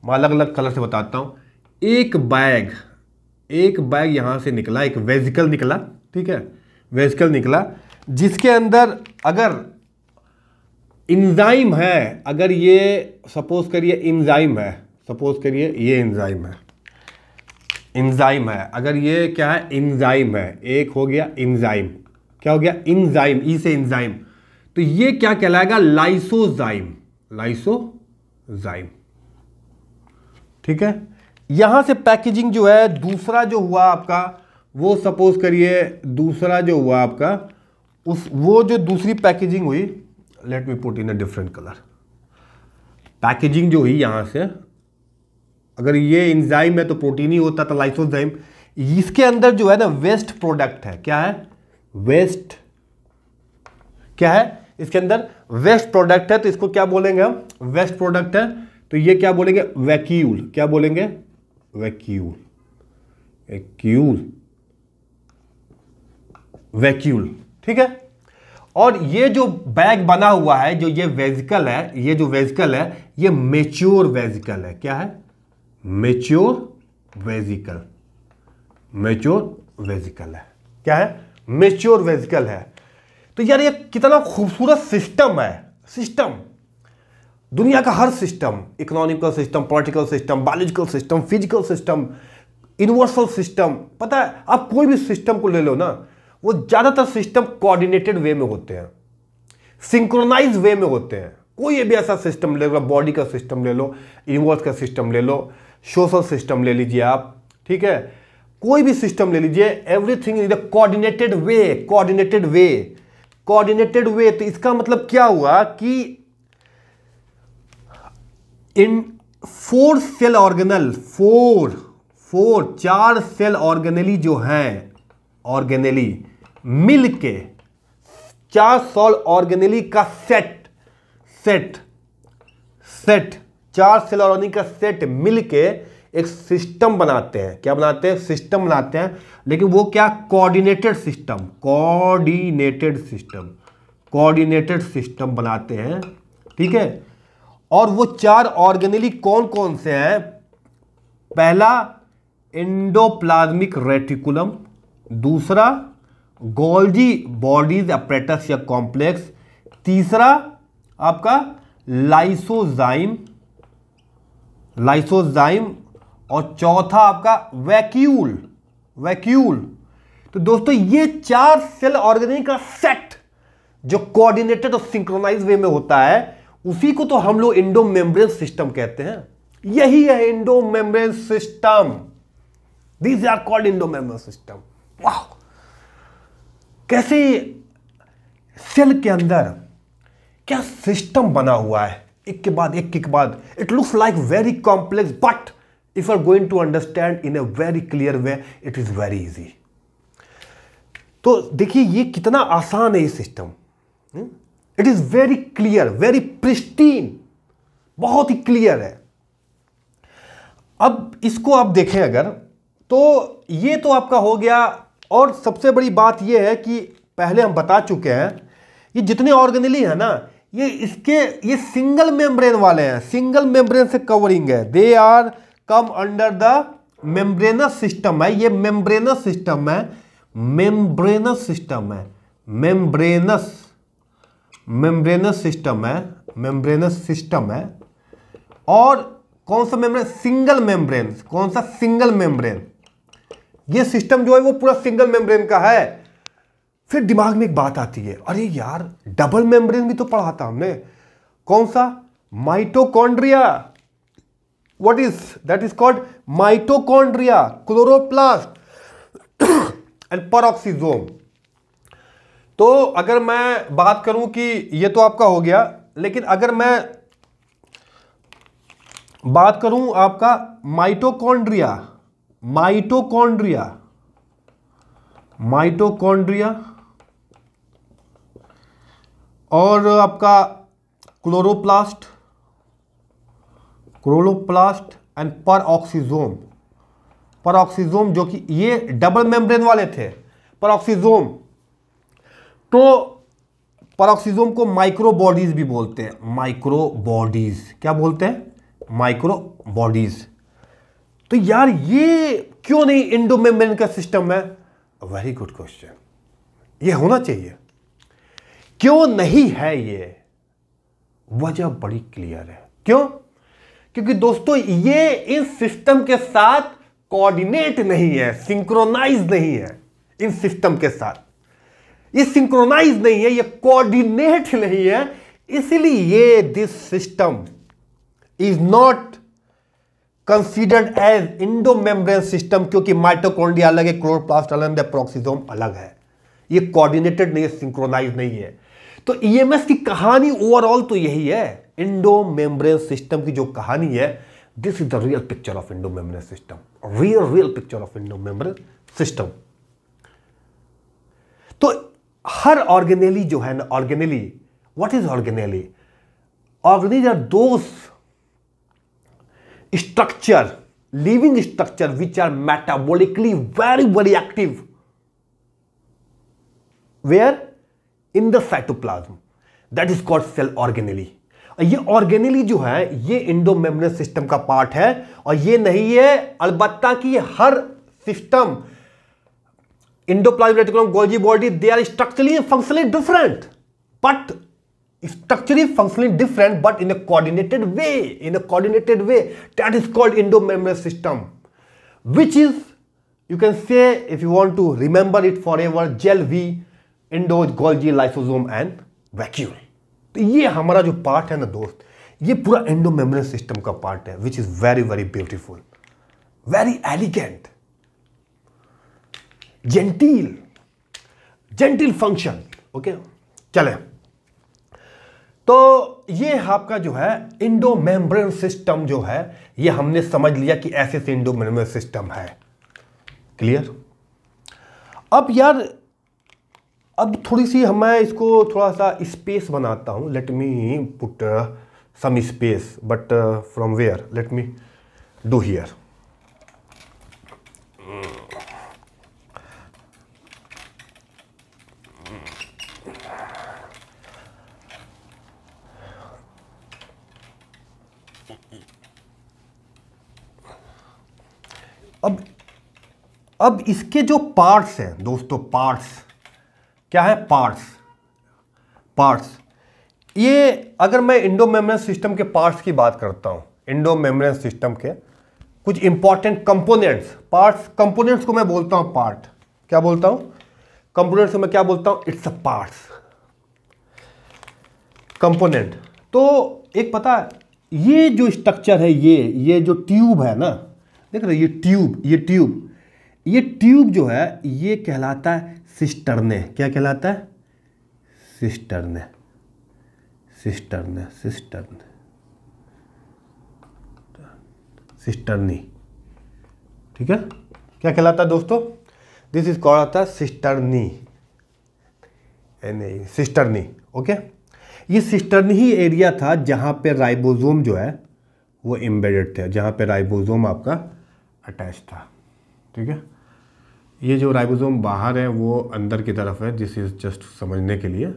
मैं अलग अलग कलर से बताता हूँ एक बैग एक बैग यहाँ से निकला एक वेजिकल निकला ठीक है वेजिकल निकला जिसके अंदर अगर इंजाइम है अगर ये सपोज करिए इंजाइम है सपोज करिए ये इंजाइम है इंजाइम है अगर ये क्या है इंजाइम है एक हो गया इंजाइम क्या हो गया इंजाइम ई e से इंजाइम तो ये क्या कहलाएगा लाइसोजाइम लाइसोजाइम ठीक है यहां से पैकेजिंग जो है दूसरा जो हुआ आपका वो सपोज करिए दूसरा जो हुआ आपका उस वो जो दूसरी पैकेजिंग हुई let me put in a different colour packaging जो हुई यहां से अगर ये इंजाइम है तो प्रोटीन ही होता था लाइसोजाइम इसके अंदर जो है ना वेस्ट प्रोडक्ट है क्या है वेस्ट क्या है इसके अंदर वेस्ट प्रोडक्ट है तो इसको क्या बोलेंगे हम वेस्ट प्रोडक्ट है तो ये क्या बोलेंगे वैक्यूल क्या बोलेंगे वैक्यूल वैक्यूल वैक्यूल ठीक है और ये जो बैग बना हुआ है जो ये वेजिकल है ये जो वेजिकल है ये मेच्योर वेजिकल है क्या है मेच्योर वेजिकल मेच्योर वेजिकल है क्या है मेच्योर वेजिकल है तो यार ये कितना खूबसूरत सिस्टम है सिस्टम दुनिया का हर system economical system political system biological system physical system universal system पता है आप कोई भी सिस्टम को ले लो ना वो ज़्यादातर सिस्टम कोऑर्डिनेटेड वे में होते हैं सिंक्रोनाइज वे में होते हैं कोई भी ऐसा सिस्टम ले लो बॉडी का सिस्टम ले लो यूनिवर्स का सिस्टम ले लो सोशल सिस्टम ले लीजिए आप ठीक है कोई भी सिस्टम ले लीजिए everything is a coordinated way coordinated way coordinated way तो इसका मतलब क्या हुआ कि इन four cell organelle four four चार सेल ऑर्गेनली जो हैं ऑर्गेनली मिलके चार सॉल ऑर्गेनली का सेट सेट सेट चार सेल ऑर्गेनिक का सेट मिलके के एक सिस्टम बनाते हैं क्या बनाते हैं सिस्टम बनाते हैं लेकिन वो क्या coordinated system coordinated system coordinated system बनाते हैं ठीक है और वो चार ऑर्गेनली कौन कौन से हैं पहला एंडोप्लाज्मिक रेटिकुलम दूसरा गोल्जी बॉडीज अप्रेटस या कॉम्प्लेक्स तीसरा आपका लाइसोजाइम लाइसोजाइम और चौथा आपका वैक्यूल वैक्यूल तो दोस्तों ये चार सेल ऑर्गेनिक का सेट जो कोऑर्डिनेटेड और सिंक्रोनाइज वे में होता है उसी को तो हम लोग इंडो मेम्ब्रेन सिस्टम कहते हैं यही है endomembrane system these are called endomembrane system वाह कैसे सेल के अंदर क्या सिस्टम बना हुआ है एक के बाद एक के बाद it looks like very complex but if you are going to understand in a very clear way it is very easy तो देखिए ये कितना आसान है ये system it is very clear very pristine बहुत ही क्लियर है अब इसको आप देखें अगर तो ये तो आपका हो गया और सबसे बड़ी बात ये है कि पहले हम बता चुके हैं ये जितने ऑर्गेनली है ना ये इसके ये सिंगल मेम्ब्रेन वाले हैं सिंगल मेम्ब्रेन से कवरिंग है they are come under the membranous system है ये मेम्ब्रेनस सिस्टम है मेम्ब्रेनस सिस्टम है मेम्ब्रेनस मेम्ब्रेनस सिस्टम है मेम्ब्रेनस सिस्टम है और कौन सा मेम्ब्रेन सिंगल मेम्ब्रेन कौन सा सिंगल मेम्ब्रेन ये सिस्टम जो है वो पूरा सिंगल मेम्ब्रेन का है फिर दिमाग में एक बात आती है अरे यार डबल मेम्ब्रेन भी तो पढ़ाता हमने कौन सा mitochondria what is that is called mitochondria, chloroplast and peroxisome. तो अगर मैं बात करूं कि ये तो आपका हो गया लेकिन अगर मैं बात करूं आपका माइटोकॉन्ड्रिया माइटोकॉन्ड्रिया माइटोकॉन्ड्रिया और आपका chloroplast chloroplast and peroxisome peroxisome जो कि ये डबल मेम्ब्रेन वाले थे पर ऑक्सीजोम तो ऑक्सीजोम को माइक्रो बॉडीज भी बोलते हैं माइक्रो बॉडीज क्या बोलते हैं माइक्रो बॉडीज तो यार ये क्यों नहीं इंडो मेम्ब्रेन का सिस्टम है वेरी गुड क्वेश्चन ये होना चाहिए क्यों नहीं है ये वजह बड़ी क्लियर है क्यों क्योंकि दोस्तों ये इस सिस्टम के साथ कोऑर्डिनेट नहीं है सिंक्रोनाइज नहीं है इन सिस्टम के साथ ये सिंक्रोनाइज नहीं है ये कोऑर्डिनेट नहीं है इसलिए ये this system is not considered as endomembrane system क्योंकि माइटोकॉन्ड्रिया अलग है क्लोरोप्लास्ट अलग है प्रोक्सीजोम अलग है ये कोऑर्डिनेटेड नहीं है सिंक्रोनाइज नहीं है तो ईएमएस e की कहानी ओवरऑल तो यही है इंडो मेम्ब्रेन सिस्टम की जो कहानी है this is the real picture of endomembrane system real real picture of endomembrane system तो हर ऑर्गेनेली जो है ना organelle what is organelle organelles are the structure living structure which are metabolically very very active where in the cytoplasm that is called cell organelle ये organelle जो है ये Indo system का पार्ट है और ये नहीं है अलबत्ता की हर system endoplasmic reticulum Golgi body they are structurally functionally different but structurally functionally different but in a coordinated way in a coordinated way that is called endo system which is you can say if you want to remember it forever gel V endos Golgi lysosome and vacuole तो ये हमारा जो part है ना दोस्त ये पूरा endo system का पार्ट है which is very very beautiful very elegant genteel gentle function okay चले तो ये आपका जो है इंडो मेम्ब्रेन सिस्टम जो है ये हमने समझ लिया कि ऐसे से इंडो मेम्ब्रेन सिस्टम है क्लियर अब यार अब थोड़ी सी हम मैं इसको थोड़ा सा स्पेस बनाता हूँ let me put some space but from where let me do here अब अब इसके जो पार्ट्स हैं दोस्तों पार्ट्स क्या है पार्ट्स पार्ट्स ये अगर मैं इंडो मेम्ब्रेन सिस्टम के पार्ट्स की बात करता हूँ इंडो मेम्ब्रेन सिस्टम के कुछ इंपॉर्टेंट कंपोनेंट्स पार्ट्स कंपोनेंट्स को मैं बोलता हूँ पार्ट क्या बोलता हूँ कंपोनेंट्स को मैं क्या बोलता हूँ इट्स अ पार्ट्स कंपोनेंट तो एक पता ये जो स्ट्रक्चर है ये ये जो ट्यूब है ना देख रहे ये ट्यूब ये ट्यूब ये ट्यूब जो है ये कहलाता है सिस्टरने क्या कहलाता है सिस्टरने सिस्टरने सिस्टरने सिस्टरनी ठीक है क्या कहलाता है दोस्तों दिस इज कॉल्ड आता है सिस्टरनी सिस्टरनी ओके ये सिस्टरनी ही एरिया था जहां पे राइबोसोम जो है वो एम्बेडेड थे जहां पे राइबोसोम आपका अटैच था ठीक है ये जो राइबोसोम बाहर है वो अंदर की तरफ है दिस इज़ जस्ट समझने के लिए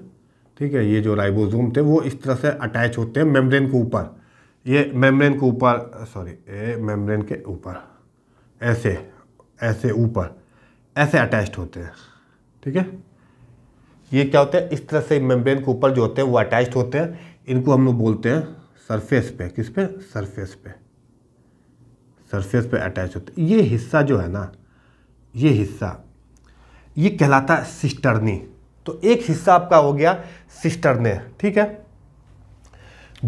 ठीक है ये जो राइबोसोम थे वो इस तरह से अटैच होते हैं मेम्ब्रेन के ऊपर ये मेम्ब्रेन के ऊपर सॉरी ये मेम्ब्रेन के ऊपर ऐसे ऐसे ऊपर ऐसे अटैच होते हैं ठीक है ये क्या होते हैं इस तरह से मेम्ब्रेन के ऊपर जो होते हैं वो अटैच होते हैं इनको हम लोग बोलते हैं सरफेस पे किस पे सरफेस पे सरफेस पे अटैच होते हैं ये हिस्सा जो है ना ये हिस्सा ये कहलाता है सिस्टरनी तो एक हिस्सा आपका हो गया सिस्टरने ठीक है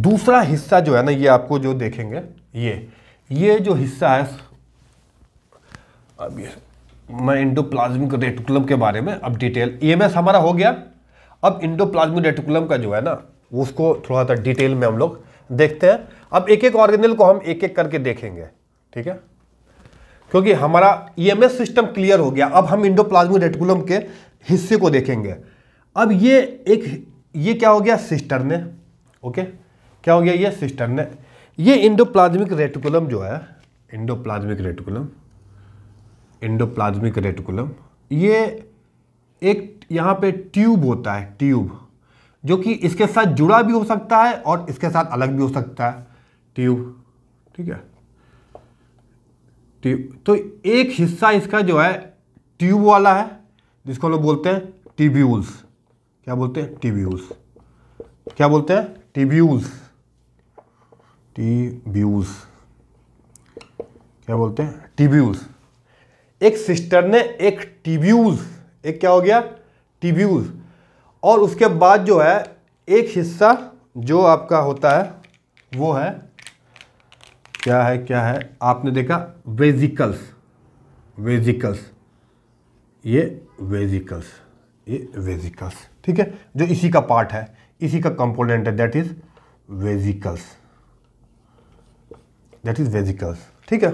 दूसरा हिस्सा जो है ना ये आपको जो देखेंगे ये ये जो हिस्सा है अब ये मैं इंडोप्लाज्मिक रेटिकुलम के बारे में अब डिटेल ईएमएस e हमारा हो गया अब इंडोप्लाज्मिक रेटिकुलम का जो है ना उसको थोड़ा सा डिटेल में हम लोग देखते हैं अब एक एक ऑर्गेनल को हम एक एक करके देखेंगे ठीक है क्योंकि हमारा ईएमएस सिस्टम क्लियर हो गया अब हम इंडोप्लाज्मिक रेटिकुलम के हिस्से को देखेंगे अब ये एक ये क्या हो गया सिस्टर ने ओके क्या हो गया ये सिस्टर ने ये इंडोप्लाज्मिक रेटिकुलम जो है इंडोप्लाज्मिक रेटिकुलम इंडोप्लाज्मिक रेटिकुलम ये एक यहाँ पे ट्यूब होता है ट्यूब जो कि इसके साथ जुड़ा भी हो सकता है और इसके साथ अलग भी हो सकता है ट्यूब ठीक है ट्यूब तो एक हिस्सा इसका जो है ट्यूब वाला है जिसको लोग बोलते हैं टिब्यूल्स क्या बोलते हैं टिब्यूल्स क्या बोलते हैं टिब्यूल्स टिब्यूल्स क्या बोलते हैं टिब्यूल्स एक सिस्टर ने एक टिब्यूल्स एक क्या हो गया टिब्यूल्स और उसके बाद जो है एक हिस्सा जो आपका होता है वो है क्या है क्या है आपने देखा वेजिकल्स वेजिकल्स ये वेजिकल्स ये वेजिकल्स ठीक है जो इसी का पार्ट है इसी का कंपोनेंट है that is vesicles that is vesicles ठीक है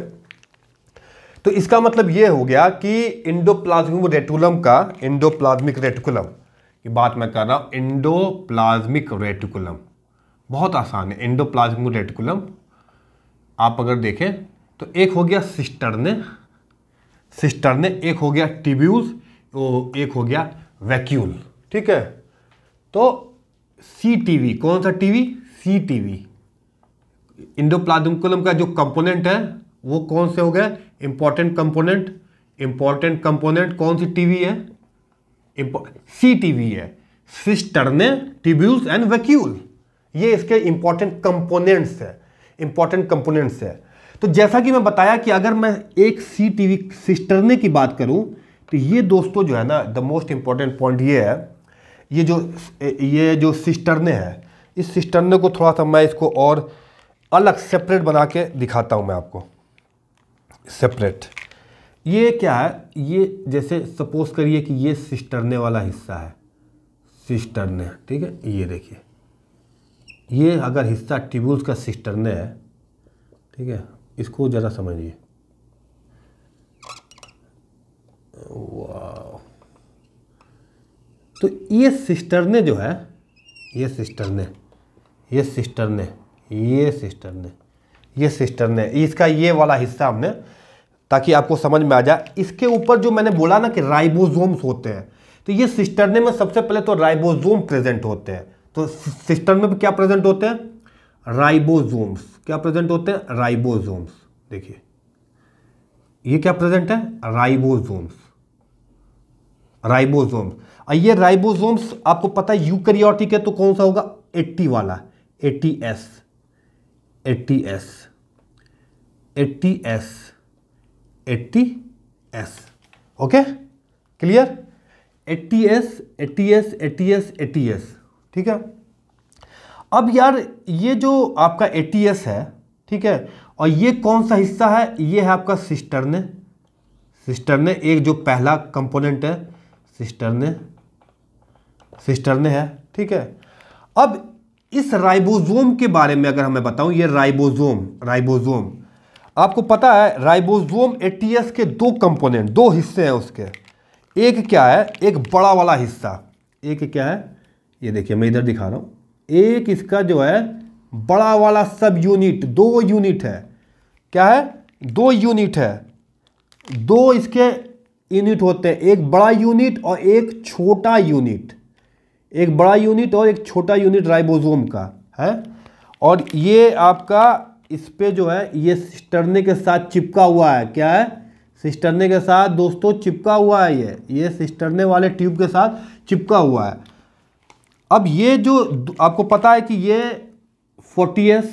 तो इसका मतलब ये हो गया कि इंडोप्लाज्मिक रेटिकुलम का इंडोप्लाज्मिक रेटिकुलम की बात मैं कर रहा हूं इंडोप्लाज्मिक रेटिकुलम बहुत आसान है इंडोप्लाज्मिक रेटिकुलम आप अगर देखें तो एक हो गया सिस्टर्ने सिस्टर्ने एक हो गया टिब्यूल एक हो गया वैक्यूल ठीक है तो सी टीवी कौन सा टीवी सी टीवी इंडोप्लाज्मकुलम का जो कंपोनेंट है वो कौन से हो गए इंपॉर्टेंट कंपोनेंट इंपॉर्टेंट कंपोनेंट कौन सी टीवी है सी टीवी है सिस्टर्ने टिब्यूल्स एंड वैक्यूल ये इसके इंपॉर्टेंट कंपोनेंट्स है इंपॉर्टेंट कंपोनेंट्स है तो जैसा कि मैं बताया कि अगर मैं एक सी टी वी सिस्टरने की बात करूं तो ये दोस्तों जो है ना द मोस्ट इम्पॉर्टेंट पॉइंट ये है ये जो ये जो सिस्टरने है इस सिस्टरने को थोड़ा सा मैं इसको और अलग सेपरेट बना के दिखाता हूँ मैं आपको सेपरेट ये क्या है ये जैसे सपोज करिए कि ये सिस्टरने वाला हिस्सा है सिस्टरने ठीक है ये देखिए ये अगर हिस्सा ट्यूबुल्स का सिस्टर्न है ठीक है इसको ज़रा समझिए तो ये सिस्टरने जो है ये सिस्टरने ये सिस्टरने ये सिस्टरने ये सिस्टरने इसका ये वाला हिस्सा हमने ताकि आपको समझ में आ जाए इसके ऊपर जो मैंने बोला ना कि राइबोजोम्स होते हैं तो ये सिस्टरने में सबसे पहले तो राइबोजोम प्रेजेंट होते हैं तो सिस्टम में क्या प्रेजेंट होते हैं राइबोसोम्स क्या प्रेजेंट होते हैं राइबोसोम्स देखिए ये क्या प्रेजेंट है राइबोसोम्स राइबोसोम्स और ये राइबोसोम्स आपको पता है यूकैरियोटिक है तो कौन सा होगा 80 वाला 80s 80s 80s 80s okay clear 80s 80s 80s 80s ठीक है अब यार ये जो आपका ए है ठीक है और ये कौन सा हिस्सा है ये है आपका सिस्टर ने सिस्टर ने एक जो पहला कंपोनेंट है सिस्टर ने सिस्टर ने है ठीक है अब इस राइबोजोम के बारे में अगर हमें बताऊं ये राइबोजोम राइबोजोम आपको पता है राइबोजोम एटीएस के दो कंपोनेंट दो हिस्से हैं उसके एक क्या है एक बड़ा वाला हिस्सा एक क्या है ये देखिए मैं इधर दिखा रहा हूँ एक इसका जो है बड़ा वाला सब यूनिट दो यूनिट है क्या है दो यूनिट है दो इसके यूनिट होते हैं एक बड़ा यूनिट और एक छोटा यूनिट एक बड़ा यूनिट और एक छोटा यूनिट राइबोसोम का है और ये आपका इस पर जो है ये सिस्टरने के साथ चिपका हुआ है क्या है सिस्टरने के साथ दोस्तों चिपका हुआ है ये ये सिस्टरने वाले ट्यूब के साथ चिपका हुआ है अब ये जो आपको पता है कि ये 40s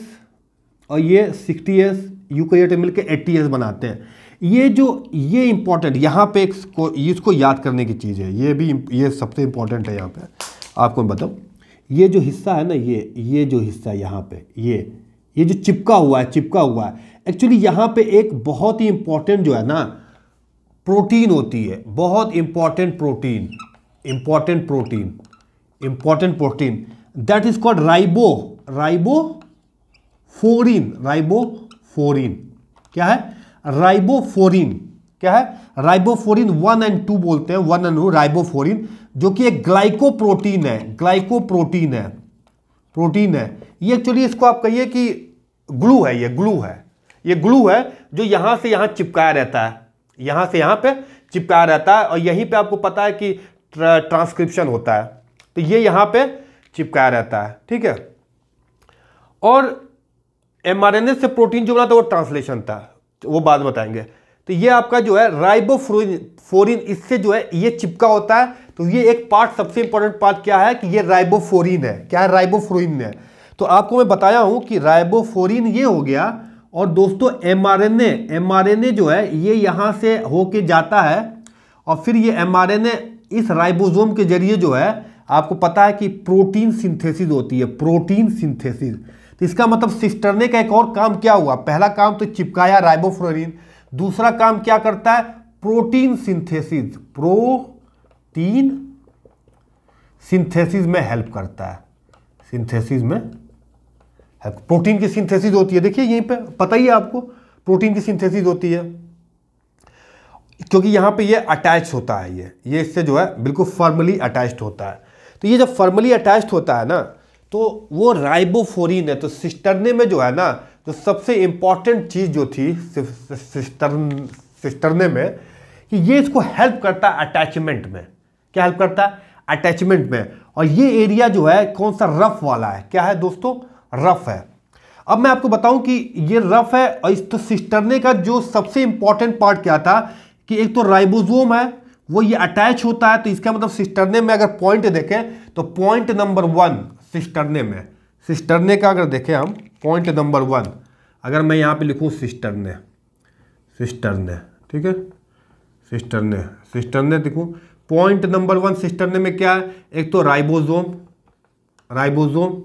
और ये 60s यू मिल के एट्टी 80s बनाते हैं ये जो ये इम्पॉर्टेंट यहाँ पे एक को, इसको याद करने की चीज़ है ये भी ये सबसे इम्पॉर्टेंट है यहाँ पे आपको मैं बताऊँ ये जो हिस्सा है ना ये ये जो हिस्सा है यहाँ पे ये ये जो चिपका हुआ है चिपका हुआ है एक्चुअली यहाँ पे एक बहुत ही इम्पोर्टेंट जो है ना प्रोटीन होती है बहुत important protein important protein important protein that is called ribo riboforin riboforin क्या है राइबोफोरिन क्या है राइबोफोरिन वन एंड टू बोलते हैं वन एंड टू राइबोफोरिन जो कि एक ग्लाइकोप्रोटीन है ग्लाइकोप्रोटीन है प्रोटीन है ये एक्चुअली इसको आप कहिए कि ग्लू है ये ग्लू है ये ग्लू है जो यहाँ से यहाँ चिपकाया रहता है यहाँ से यहाँ पे चिपकाया रहता है और यहीं पे आपको पता है कि ट्रांसक्रिप्शन होता है तो ये यहाँ पे चिपकाया रहता है ठीक है और एमआरएनए से प्रोटीन जो बना था वो ट्रांसलेशन था वो बाद बताएंगे तो ये आपका जो है राइबोफ्लोरिन फोरिन इससे जो है ये चिपका होता है तो ये एक पार्ट सबसे इंपॉर्टेंट पार्ट क्या है कि ये राइबोफोरिन है क्या है राइबोफ्लोरिन है तो आपको मैं बताया हूं कि राइबोफोरिन ये हो गया और दोस्तों एमआरएनए एमआरएनए जो है ये यहाँ से होके जाता है और फिर ये एमआरएनए इस राइबोसोम के जरिए जो है आपको पता है कि प्रोटीन सिंथेसिस होती है प्रोटीन सिंथेसिस तो इसका मतलब सिस्टरने का एक और काम क्या हुआ पहला काम तो चिपकाया राइबोफ्लोरिन दूसरा काम क्या करता है प्रोटीन सिंथेसिस प्रोटीन सिंथेसिस में हेल्प करता है सिंथेसिस में प्रोटीन की सिंथेसिस होती है देखिए यहीं पे पता ही है आपको प्रोटीन की सिंथेसिस होती है क्योंकि यहां पे ये अटैच होता है ये ये इससे जो है बिल्कुल फॉर्मली अटैच होता है तो ये जब फॉर्मली अटैच होता है ना तो वो राइबोफोरिन है तो सिस्टरने में जो है ना तो सबसे इम्पॉर्टेंट चीज़ जो थी सिस्टर सिस्टरने में कि ये इसको हेल्प करता है अटैचमेंट में क्या हेल्प करता है अटैचमेंट में और ये एरिया जो है कौन सा रफ वाला है क्या है दोस्तों रफ है अब मैं आपको बताऊं कि ये रफ है और इस तो सिस्टरने का जो सबसे इंपॉर्टेंट पार्ट क्या था कि एक तो राइबोजोम है वो ये अटैच होता है तो इसका मतलब सिस्टरने में अगर पॉइंट देखें तो पॉइंट नंबर वन सिस्टरने में सिस्टरने का अगर देखें हम पॉइंट नंबर वन अगर मैं यहाँ पे लिखूँ सिस्टरने सिस्टरने ठीक है सिस्टरने सिस्टरने लिखूँ पॉइंट नंबर वन सिस्टरने में क्या है एक तो राइबोजोम राइबोजोम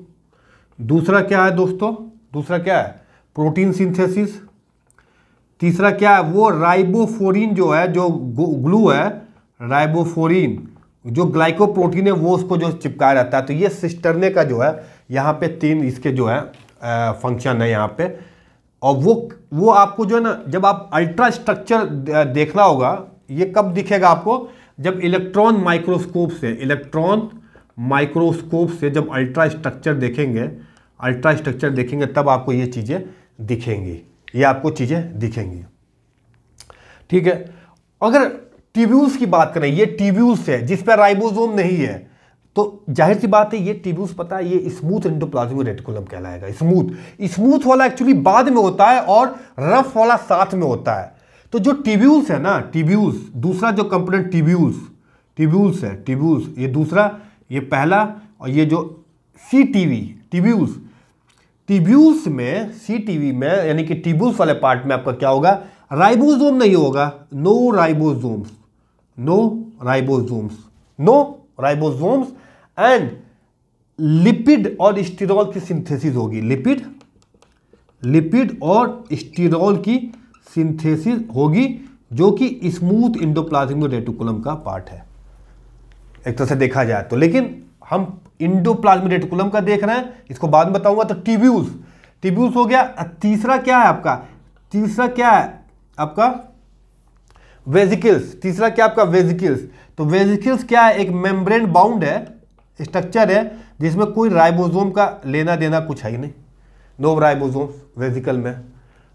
दूसरा क्या है दोस्तों दूसरा क्या है प्रोटीन सिंथेसिस तीसरा क्या है वो राइबोफोरिन जो है जो ग्लू है राइबोफोरिन जो ग्लाइकोप्रोटीन है वो उसको जो चिपकाया रहता है तो ये सिस्टरने का जो है यहाँ पे तीन इसके जो है फंक्शन है यहाँ पे और वो वो आपको जो है ना जब आप अल्ट्रा स्ट्रक्चर देखना होगा ये कब दिखेगा आपको जब इलेक्ट्रॉन माइक्रोस्कोप से इलेक्ट्रॉन माइक्रोस्कोप से जब अल्ट्रा स्ट्रक्चर देखेंगे अल्ट्रा स्ट्रक्चर देखेंगे तब आपको ये चीज़ें दिखेंगी ये आपको चीज़ें दिखेंगी ठीक है अगर टिब्यूल्स की बात करें ये टिब्यूल्स है जिस पर राइबोसोम नहीं है तो जाहिर सी बात है ये टिब्यूल्स पता है ये स्मूथ इंडोप्लाज्मिक रेटिकुलम कहलाएगा स्मूथ स्मूथ वाला एक्चुअली बाद में होता है और रफ वाला साथ में होता है तो जो टिब्यूल्स है ना टिब्यूल्स दूसरा जो कंपोनेंट टिब्यूल्स टिब्यूल्स है टिब्यूल्स ये दूसरा ये पहला और ये जो सी टीवी टिब्यूल्स टिब्यूल्स में सी टीवी में यानी कि टिब्यूल्स वाले पार्ट में आपका क्या होगा राइबोसोम नहीं होगा no ribosomes no ribosomes no ribosomes and lipid और स्टीरोल की सिंथेसिस होगी लिपिड लिपिड और स्टीरोल की सिंथेसिस होगी जो कि स्मूथ इंडोप्लाज्मिक रेटिकुलम का पार्ट है एक तरह से देखा जाए तो लेकिन हम इंडोप्लाज्मिक रेटिकुलम का देख रहे हैं इसको बाद में बताऊंगा तो टिब्यूल्स टिब्यूल्स हो गया तीसरा क्या है आपका तीसरा क्या है आपका वेजिकल्स तीसरा क्या आपका वेजिकल्स तो वेजिकल्स क्या है एक मेम्ब्रेन बाउंड है स्ट्रक्चर है जिसमें कोई राइबोसोम का लेना देना कुछ है ही नहीं नो राइबोसोम वेजिकल में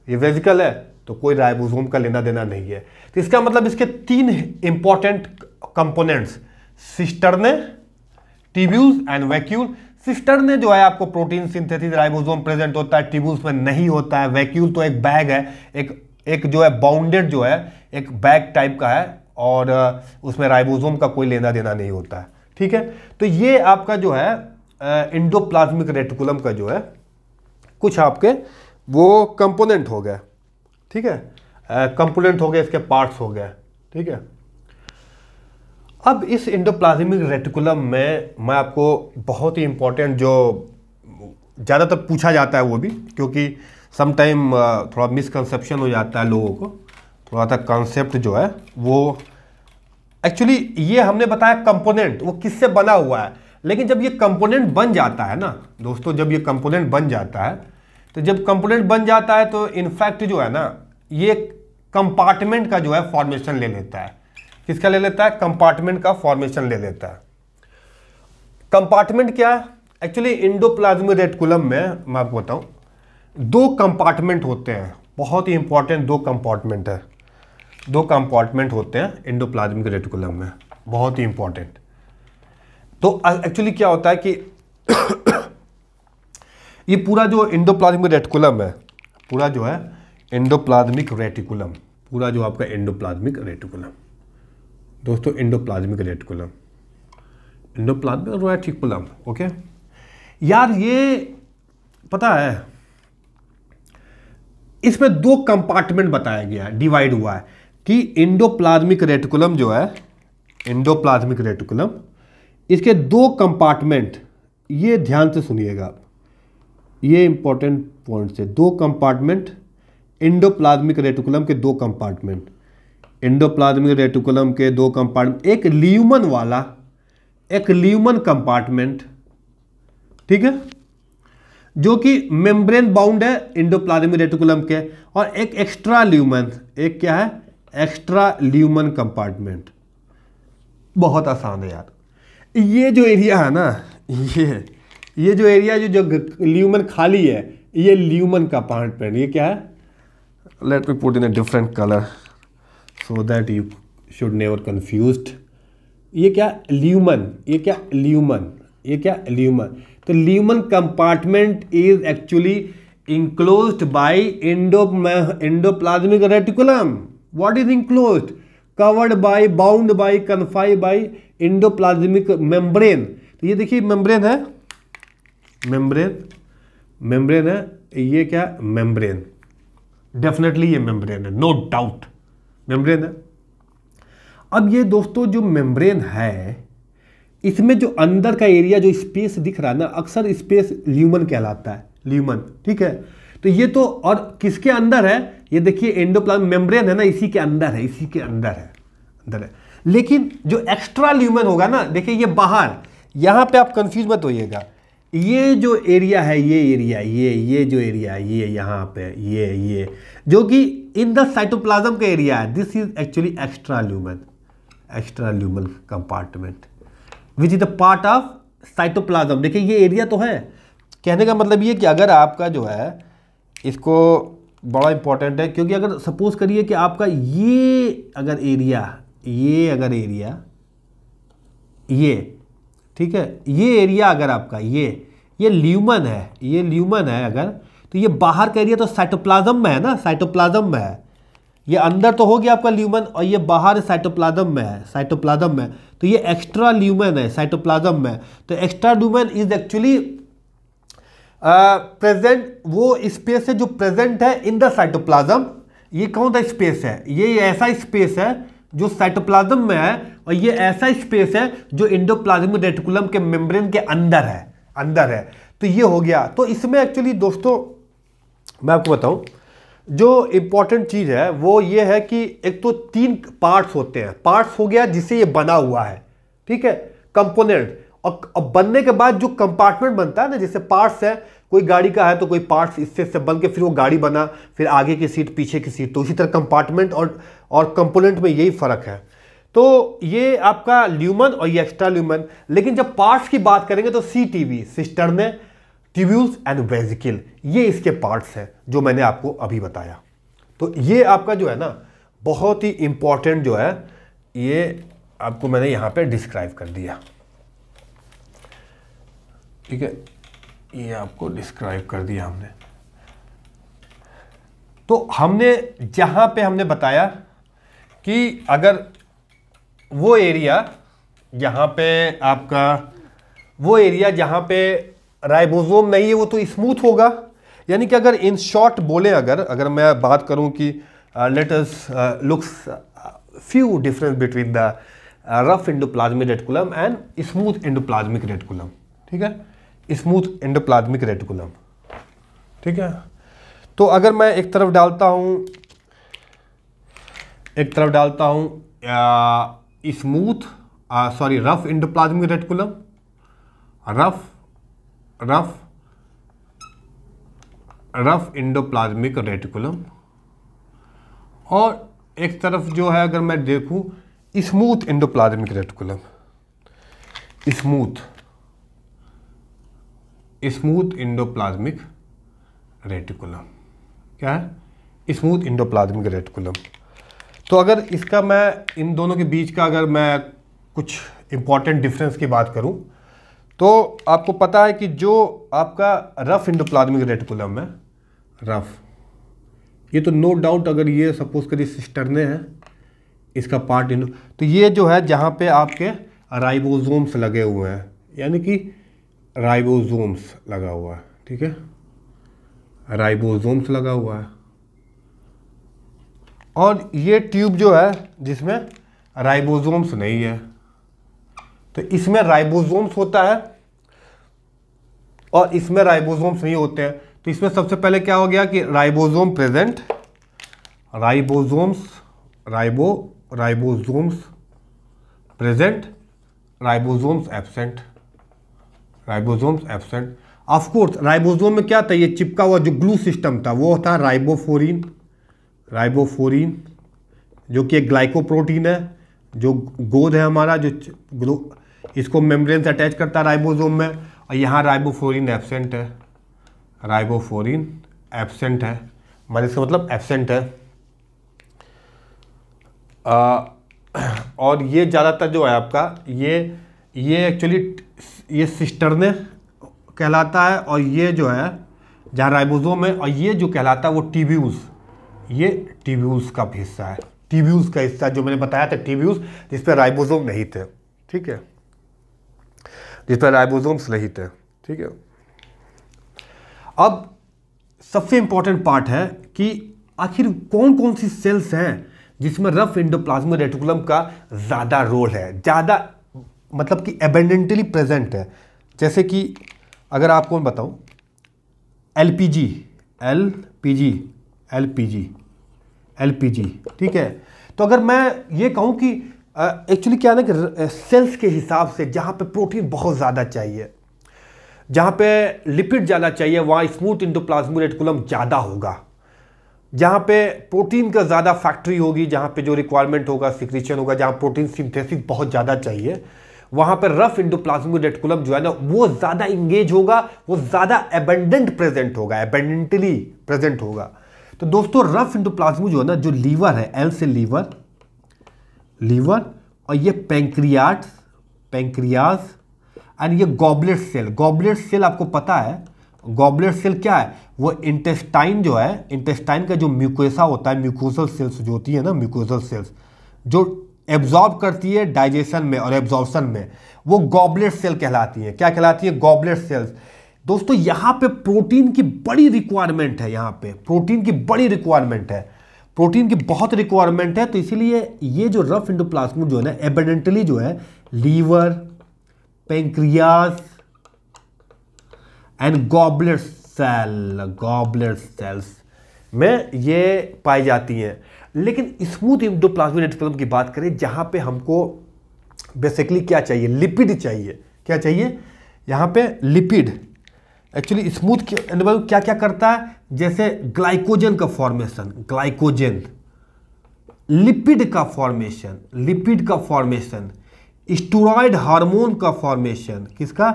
ये वेजिकल है तो कोई राइबोसोम का लेना देना नहीं है तो इसका मतलब इसके तीन important components cisternae tubules and vacuole cisternae जो है आपको प्रोटीन सिंथेसिस राइबोसोम प्रेजेंट होता है टिब्यूल्स में नहीं होता है वैक्यूल तो एक बैग है एक एक जो है बाउंडेड जो है एक बैग टाइप का है और उसमें राइबोसोम का कोई लेना देना नहीं होता है ठीक है तो ये आपका जो है इंडोप्लाज्मिक रेटिकुलम का जो है कुछ आपके वो कंपोनेंट हो गए ठीक है कंपोनेंट हो गए इसके पार्ट्स हो गए ठीक है अब इस इंडोप्लाज्मिक रेटिकुलम में मैं आपको बहुत ही इम्पोर्टेंट जो ज़्यादातर पूछा जाता है वो भी क्योंकि समटाइम थोड़ा मिसकंसेप्शन हो जाता है लोगों को थोड़ा सा कॉन्सेप्ट जो है वो एक्चुअली ये हमने बताया कंपोनेंट वो किससे बना हुआ है लेकिन जब ये कंपोनेंट बन जाता है ना दोस्तों जब ये कंपोनेंट बन जाता है तो जब कंपोनेंट बन जाता है तो इनफैक्ट जो है ना ये कंपार्टमेंट का जो है फॉर्मेशन ले लेता है किसका ले लेता है कंपार्टमेंट का फॉर्मेशन ले लेता है कंपार्टमेंट क्या है एक्चुअली प्लाज्मा रेटकुलम में मैं आपको बताऊं दो कंपार्टमेंट होते हैं बहुत ही इंपॉर्टेंट दो कंपार्टमेंट है दो कंपार्टमेंट होते हैं इंडोप्लाज्मिक रेटिकुलम में बहुत ही इंपॉर्टेंट तो एक्चुअली क्या होता है कि ये पूरा जो इंडोप्लाज्मिक रेटिकुलम है पूरा जो है इंडोप्लाज्मिक रेटिकुलम पूरा जो आपका इंडोप्लाज्मिक रेटिकुलम दोस्तों endoplasmic reticulum endoplasmic reticulum okay यार ये पता है इसमें दो कंपार्टमेंट बताया गया है डिवाइड हुआ है कि इंडोप्लाज्मिक रेटिकुलम जो है इंडोप्लाज्मिक रेटिकुलम इसके दो कंपार्टमेंट ये ध्यान से सुनिएगा आप ये इंपॉर्टेंट पॉइंट है दो कंपार्टमेंट इंडोप्लाज्मिक रेटिकुलम के दो कंपार्टमेंट इंडोप्लाज्मिक रेटिकुलम के दो कंपार्टमेंट एक ल्यूमन वाला एक ल्यूमन कंपार्टमेंट ठीक है जो कि मेम्ब्रेन बाउंड है इंडोप्लाज्मिक रेटिकुलम के और एक एक्स्ट्रा ल्यूमन एक क्या है एक्स्ट्रा ल्यूमन कंपार्टमेंट बहुत आसान है यार ये जो एरिया है ना ये ये जो एरिया जो जो ल्यूमन खाली है ये ल्यूमन कंपार्टमेंट ये क्या है let me put in a different colour so that you should never confuse ये क्या ल्यूमन ये क्या ल्यूमन ये क्या ल्यूमन तो lumen compartment is actually enclosed by endo endoplasmic reticulum what is enclosed covered by bound by confined by endoplasmic membrane तो ये देखिए मेम्ब्रेन है मेम्ब्रेन मेम्ब्रेन है ये क्या मेम्ब्रेन डेफिनेटली ये मेम्ब्रेन है नो डाउट मेम्ब्रेन है अब ये दोस्तों जो मेम्ब्रेन है इसमें जो अंदर का एरिया जो स्पेस दिख रहा है ना अक्सर स्पेस ल्यूमन कहलाता है ल्यूमन ठीक है तो ये तो और किसके अंदर है ये देखिए एंडोप्लाज्म मेम्ब्रेन है ना इसी के अंदर है इसी के अंदर है अंदर है लेकिन जो एक्स्ट्रा ल्यूमन होगा ना देखिए ये बाहर यहाँ पे आप कंफ्यूज मत होइएगा ये जो एरिया है ये एरिया ये ये जो एरिया है ये यहाँ पे ये ये जो कि इन द साइटोप्लाज्म का एरिया है this is actually extra lumen extra lumen compartment which is the part of cytoplasm देखिए ये एरिया तो है कहने का मतलब ये कि अगर आपका जो है इसको बड़ा इम्पॉर्टेंट है क्योंकि अगर सपोज़ करिए कि आपका ये अगर एरिया ये अगर एरिया ये ठीक है ये एरिया अगर आपका ये ये ल्यूमन है ये ल्यूमन है अगर तो ये बाहर का एरिया तो साइटोप्लाज्म में है ना साइटोप्लाज्म में है ये अंदर तो हो गया आपका ल्यूमन और ये बाहर साइटोप्लाज्म में है साइटोप्लाज्म में तो ये एक्स्ट्रा ल्यूमन है साइटोप्लाज्म में तो extra lumen is actually present वो स्पेस है जो प्रेजेंट है इन द साइटोप्लाज्म ये कौन सा स्पेस है ये ऐसा स्पेस है जो साइटोप्लाज्म में है और ये ऐसा स्पेस है जो इंडोप्लाज्मिक रेटिकुलम के मेम्ब्रेन के अंदर है अंदर है तो ये हो गया तो इसमें एक्चुअली दोस्तों मैं आपको बताऊं जो इम्पोर्टेंट चीज़ है वो ये है कि एक तो तीन पार्ट्स होते हैं पार्ट्स हो गया जिससे ये बना हुआ है ठीक है कंपोनेंट और अब बनने के बाद जो कंपार्टमेंट बनता है ना जैसे पार्ट्स है कोई गाड़ी का है तो कोई पार्ट्स इससे इससे बन के फिर वो गाड़ी बना फिर आगे की सीट पीछे की सीट तो इसी तरह कंपार्टमेंट और और कंपोनेंट में यही फ़र्क है तो ये आपका ल्यूमन और ये एक्स्ट्रा ल्यूमन लेकिन जब पार्ट्स की बात करेंगे तो सी टी वी ने ट्यूब्यूल्स एंड वेजिकल ये इसके पार्ट्स हैं जो मैंने आपको अभी बताया तो ये आपका जो है ना बहुत ही इम्पॉर्टेंट जो है ये आपको मैंने यहाँ पर डिस्क्राइब कर दिया ठीक है ये आपको डिस्क्राइब कर दिया हमने तो हमने जहां पे हमने बताया कि अगर वो एरिया जहां पे आपका वो एरिया जहां पे राइबोसोम नहीं है वो तो स्मूथ होगा यानी कि अगर इन शॉर्ट बोले अगर अगर मैं बात करूँ कि let's looks few difference between the rough endoplasmic reticulum and smooth endoplasmic reticulum ठीक है स्मूथ एंडोप्लाज्मिक रेटिकुलम ठीक है तो अगर मैं एक तरफ डालता हूँ एक तरफ डालता हूँ smooth sorry rough endoplasmic reticulum rough rough rough endoplasmic reticulum और एक तरफ जो है अगर मैं देखूँ smooth endoplasmic reticulum smooth smooth endoplasmic reticulum क्या है स्मूथ इंडोप्लाज्मिक रेटिकुलम तो अगर इसका मैं इन दोनों के बीच का अगर मैं कुछ इम्पॉर्टेंट डिफरेंस की बात करूं तो आपको पता है कि जो आपका रफ इंडोप्लाज्मिक रेटिकुलम है रफ ये तो नो डाउट अगर ये सपोज करिए सिस्टरने हैं इसका पार्ट इंडो तो ये जो है जहाँ पे आपके राइबोसोम्स लगे हुए हैं यानी कि राइबोजोम्स लगा हुआ है ठीक है राइबोजोम्स लगा हुआ है और ये ट्यूब जो है जिसमें राइबोजोम्स नहीं है तो इसमें राइबोजोम्स होता है और इसमें राइबोजोम्स नहीं होते हैं तो इसमें सबसे पहले क्या हो गया कि ribosome present ribosomes ribo ribosomes present ribosomes absent ribosomes absent of course ribosome में क्या था ये चिपका हुआ जो ग्लू सिस्टम था वो था राइबोफोरिन राइबोफोरिन जो कि एक ग्लाइकोप्रोटीन है जो गोद है हमारा जो इसको मेम्ब्रेन से अटैच करता है राइबोसोम में और यहाँ राइबोफोरिन एबसेंट है राइबोफोरिन एबसेंट है मान इसका मतलब एबसेंट है आ, और ये ज़्यादातर जो है आपका ये ये एक्चुअली ये ने कहलाता है और ये जो है जहाँ राइबोजोम है और ये जो कहलाता है वो टीब्यूज़ ये टीब्यूज़ का हिस्सा है टीब्यूज़ का हिस्सा जो मैंने बताया था टीब्यूज़ जिस पर राइबोजोम नहीं थे ठीक है जिस पर राइबोजोम्स नहीं थे ठीक है अब सबसे इंपॉर्टेंट पार्ट है कि आखिर कौन कौन सी सेल्स हैं जिसमें रफ इंडोप्लाज्मा रेटिकुलम का ज़्यादा रोल है ज़्यादा मतलब कि एबेंडेंटली प्रेजेंट है जैसे कि अगर आपको मैं बताऊं L P G L P G L P G L P G ठीक है तो अगर मैं ये कहूँ कि एक्चुअली क्या ना कि सेल्स के हिसाब से जहां पे प्रोटीन बहुत ज़्यादा चाहिए जहां पे लिपिड ज़्यादा चाहिए वहां स्मूथ इंडोप्लाज्मिक रेटिकुलम ज़्यादा होगा जहाँ पे प्रोटीन का ज़्यादा फैक्ट्री होगी जहाँ पे जो रिक्वायरमेंट होगा सिक्रीशन होगा जहाँ प्रोटीन सिंथेसिस बहुत ज़्यादा चाहिए वहां पर रफ इंडोप्लाज्मिक रेटिकुलम जो है ना वो ज्यादा इंगेज होगा वो ज्यादा एबेंडेंट प्रेजेंट होगा एबेंडेंटली प्रेजेंट होगा तो दोस्तों रफ इंडोप्लाज्मिक जो है ना जो लीवर है एल से लीवर लीवर और ये पेंक्रियाट पेंक्रियाज एंड ये गॉबलेट सेल गॉबलेट सेल आपको पता है गॉबलेट सेल क्या है वो इंटेस्टाइन जो है इंटेस्टाइन का जो म्यूकोसा होता है म्यूकोसल सेल्स जो होती है ना म्यूकोसल सेल्स जो एब्जॉर्ब करती है डाइजेशन में और एब्जॉर्बन में वो गॉबलेट सेल कहलाती है क्या कहलाती है गॉबलेट सेल्स दोस्तों यहाँ पे प्रोटीन की बड़ी रिक्वायरमेंट है यहाँ पे प्रोटीन की बड़ी रिक्वायरमेंट है प्रोटीन की बहुत रिक्वायरमेंट है तो इसीलिए ये जो रफ इंडोप्लाज्मिक जो है ना एबेडेंटली जो है liver pancreas and goblet cell goblet cells में ये पाई जाती हैं लेकिन स्मूथ इंडोप्लाज्मिक रेटिकुलम की बात करें जहां पे हमको बेसिकली क्या चाहिए लिपिड चाहिए क्या चाहिए यहां पे लिपिड एक्चुअली स्मूथ एंडोप्लाज्मिक क्या क्या करता है जैसे ग्लाइकोजन का फॉर्मेशन ग्लाइकोजन लिपिड का फॉर्मेशन लिपिड का फॉर्मेशन स्टोरॉयड हार्मोन का फॉर्मेशन किसका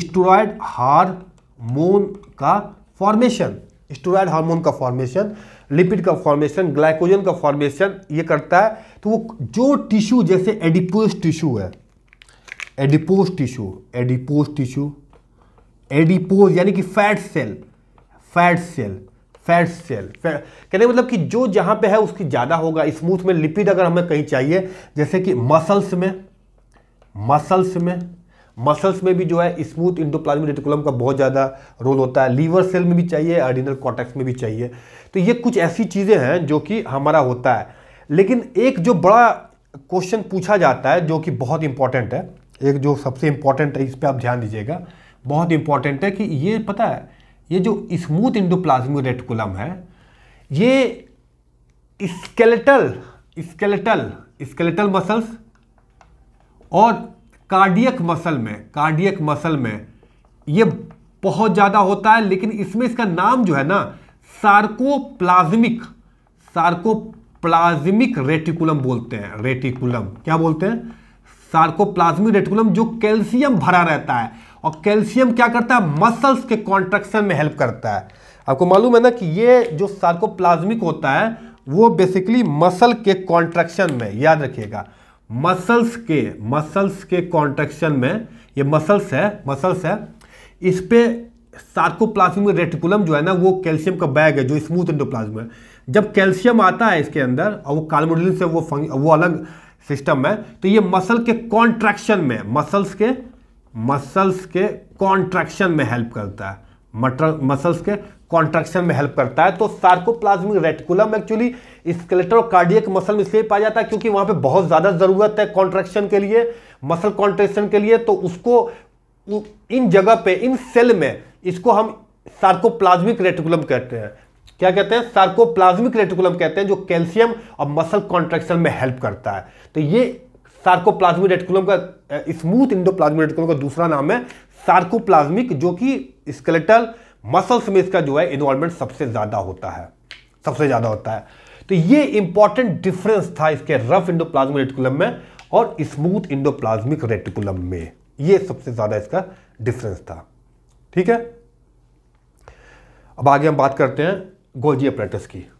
स्टोरॉयड हार्मोन का फॉर्मेशन स्टोरॉयड हार्मोन का फॉर्मेशन लिपिड का फॉर्मेशन ग्लाइकोजन का फॉर्मेशन ये करता है तो वो जो टिश्यू जैसे एडिपोज टिश्यू है adipose tissue adipose tissue adipose यानी कि fat cell fat cell fat cell कहने मतलब कि जो जहां पे है उसकी ज़्यादा होगा स्मूथ में लिपिड अगर हमें कहीं चाहिए जैसे कि मसल्स में मसल्स में मसल्स में भी जो है स्मूथ इंडोप्लाज्मिक रेटिकुलम का बहुत ज़्यादा रोल होता है लीवर सेल में भी चाहिए अर्डिनल कॉटेक्स में भी चाहिए तो ये कुछ ऐसी चीज़ें हैं जो कि हमारा होता है लेकिन एक जो बड़ा क्वेश्चन पूछा जाता है जो कि बहुत इंपॉर्टेंट है एक जो सबसे इम्पॉर्टेंट है इस पर आप ध्यान दीजिएगा बहुत इंपॉर्टेंट है कि ये पता है ये जो स्मूथ इंडोप्लाज्मिक रेटिकुलम है ये स्केलेटल स्केलेटल स्केलेटल मसल्स और कार्डियक मसल में कार्डियक मसल में ये बहुत ज़्यादा होता है लेकिन इसमें इसका नाम जो है ना सार्कोप्लाज्मिक सार्कोप्लाज्मिक रेटिकुलम बोलते हैं रेटिकुलम क्या बोलते हैं सार्कोप्लाज्मिक रेटिकुलम जो कैल्शियम भरा रहता है और कैल्शियम क्या करता है मसल्स के कॉन्ट्रक्शन में हेल्प करता है आपको मालूम है ना कि ये जो सार्कोप्लाज्मिक होता है वो बेसिकली मसल के कॉन्ट्रक्शन में याद रखिएगा मसल्स के मसल्स के कॉन्ट्रक्शन में ये मसल्स है मसल्स है इस पर सार्कोप्लाज्म रेटिकुलम जो है ना वो कैल्शियम का बैग है जो स्मूथ एंडोप्लाज्म है जब कैल्शियम आता है इसके अंदर और वो कालमोडलिन से वो वो अलग सिस्टम है तो ये मसल के कॉन्ट्रैक्शन में मसल्स के मसल्स के कॉन्ट्रैक्शन में हेल्प करता है मटर मसल्स के कॉन्ट्रैक्शन में हेल्प करता है तो सार्कोप्लाज्मिक रेटिकुलम एक्चुअली स्केलेटर और कार्डियक मसल में इसलिए पाया जाता है क्योंकि वहां पे बहुत ज़्यादा ज़रूरत है कॉन्ट्रैक्शन के लिए मसल कॉन्ट्रेक्शन के लिए तो उसको इन जगह पे इन सेल में इसको हम सार्कोप्लाज्मिक रेटिकुलम कहते हैं क्या कहते हैं सार्कोप्लाज्मिक रेटिकुलम कहते हैं जो कैल्शियम और मसल कॉन्ट्रेक्शन में हेल्प करता है तो ये सार्कोप्लाज्मिक रेटिकुलम का स्मूथ इंडोप्लाज्मिक रेटिकुलम का दूसरा नाम है सार्कोप्लाज्मिक जो कि स्केलेटल मसल्स में इसका जो है इन्वॉल्वमेंट सबसे ज़्यादा होता है सबसे ज़्यादा होता है तो ये इंपॉर्टेंट डिफरेंस था इसके रफ इंडोप्लाज्मिक रेटिकुलम में और स्मूथ इंडोप्लाज्मिक रेटिकुलम में ये सबसे ज़्यादा इसका डिफरेंस था ठीक है अब आगे हम बात करते हैं गोल्जी अप्रेटिस की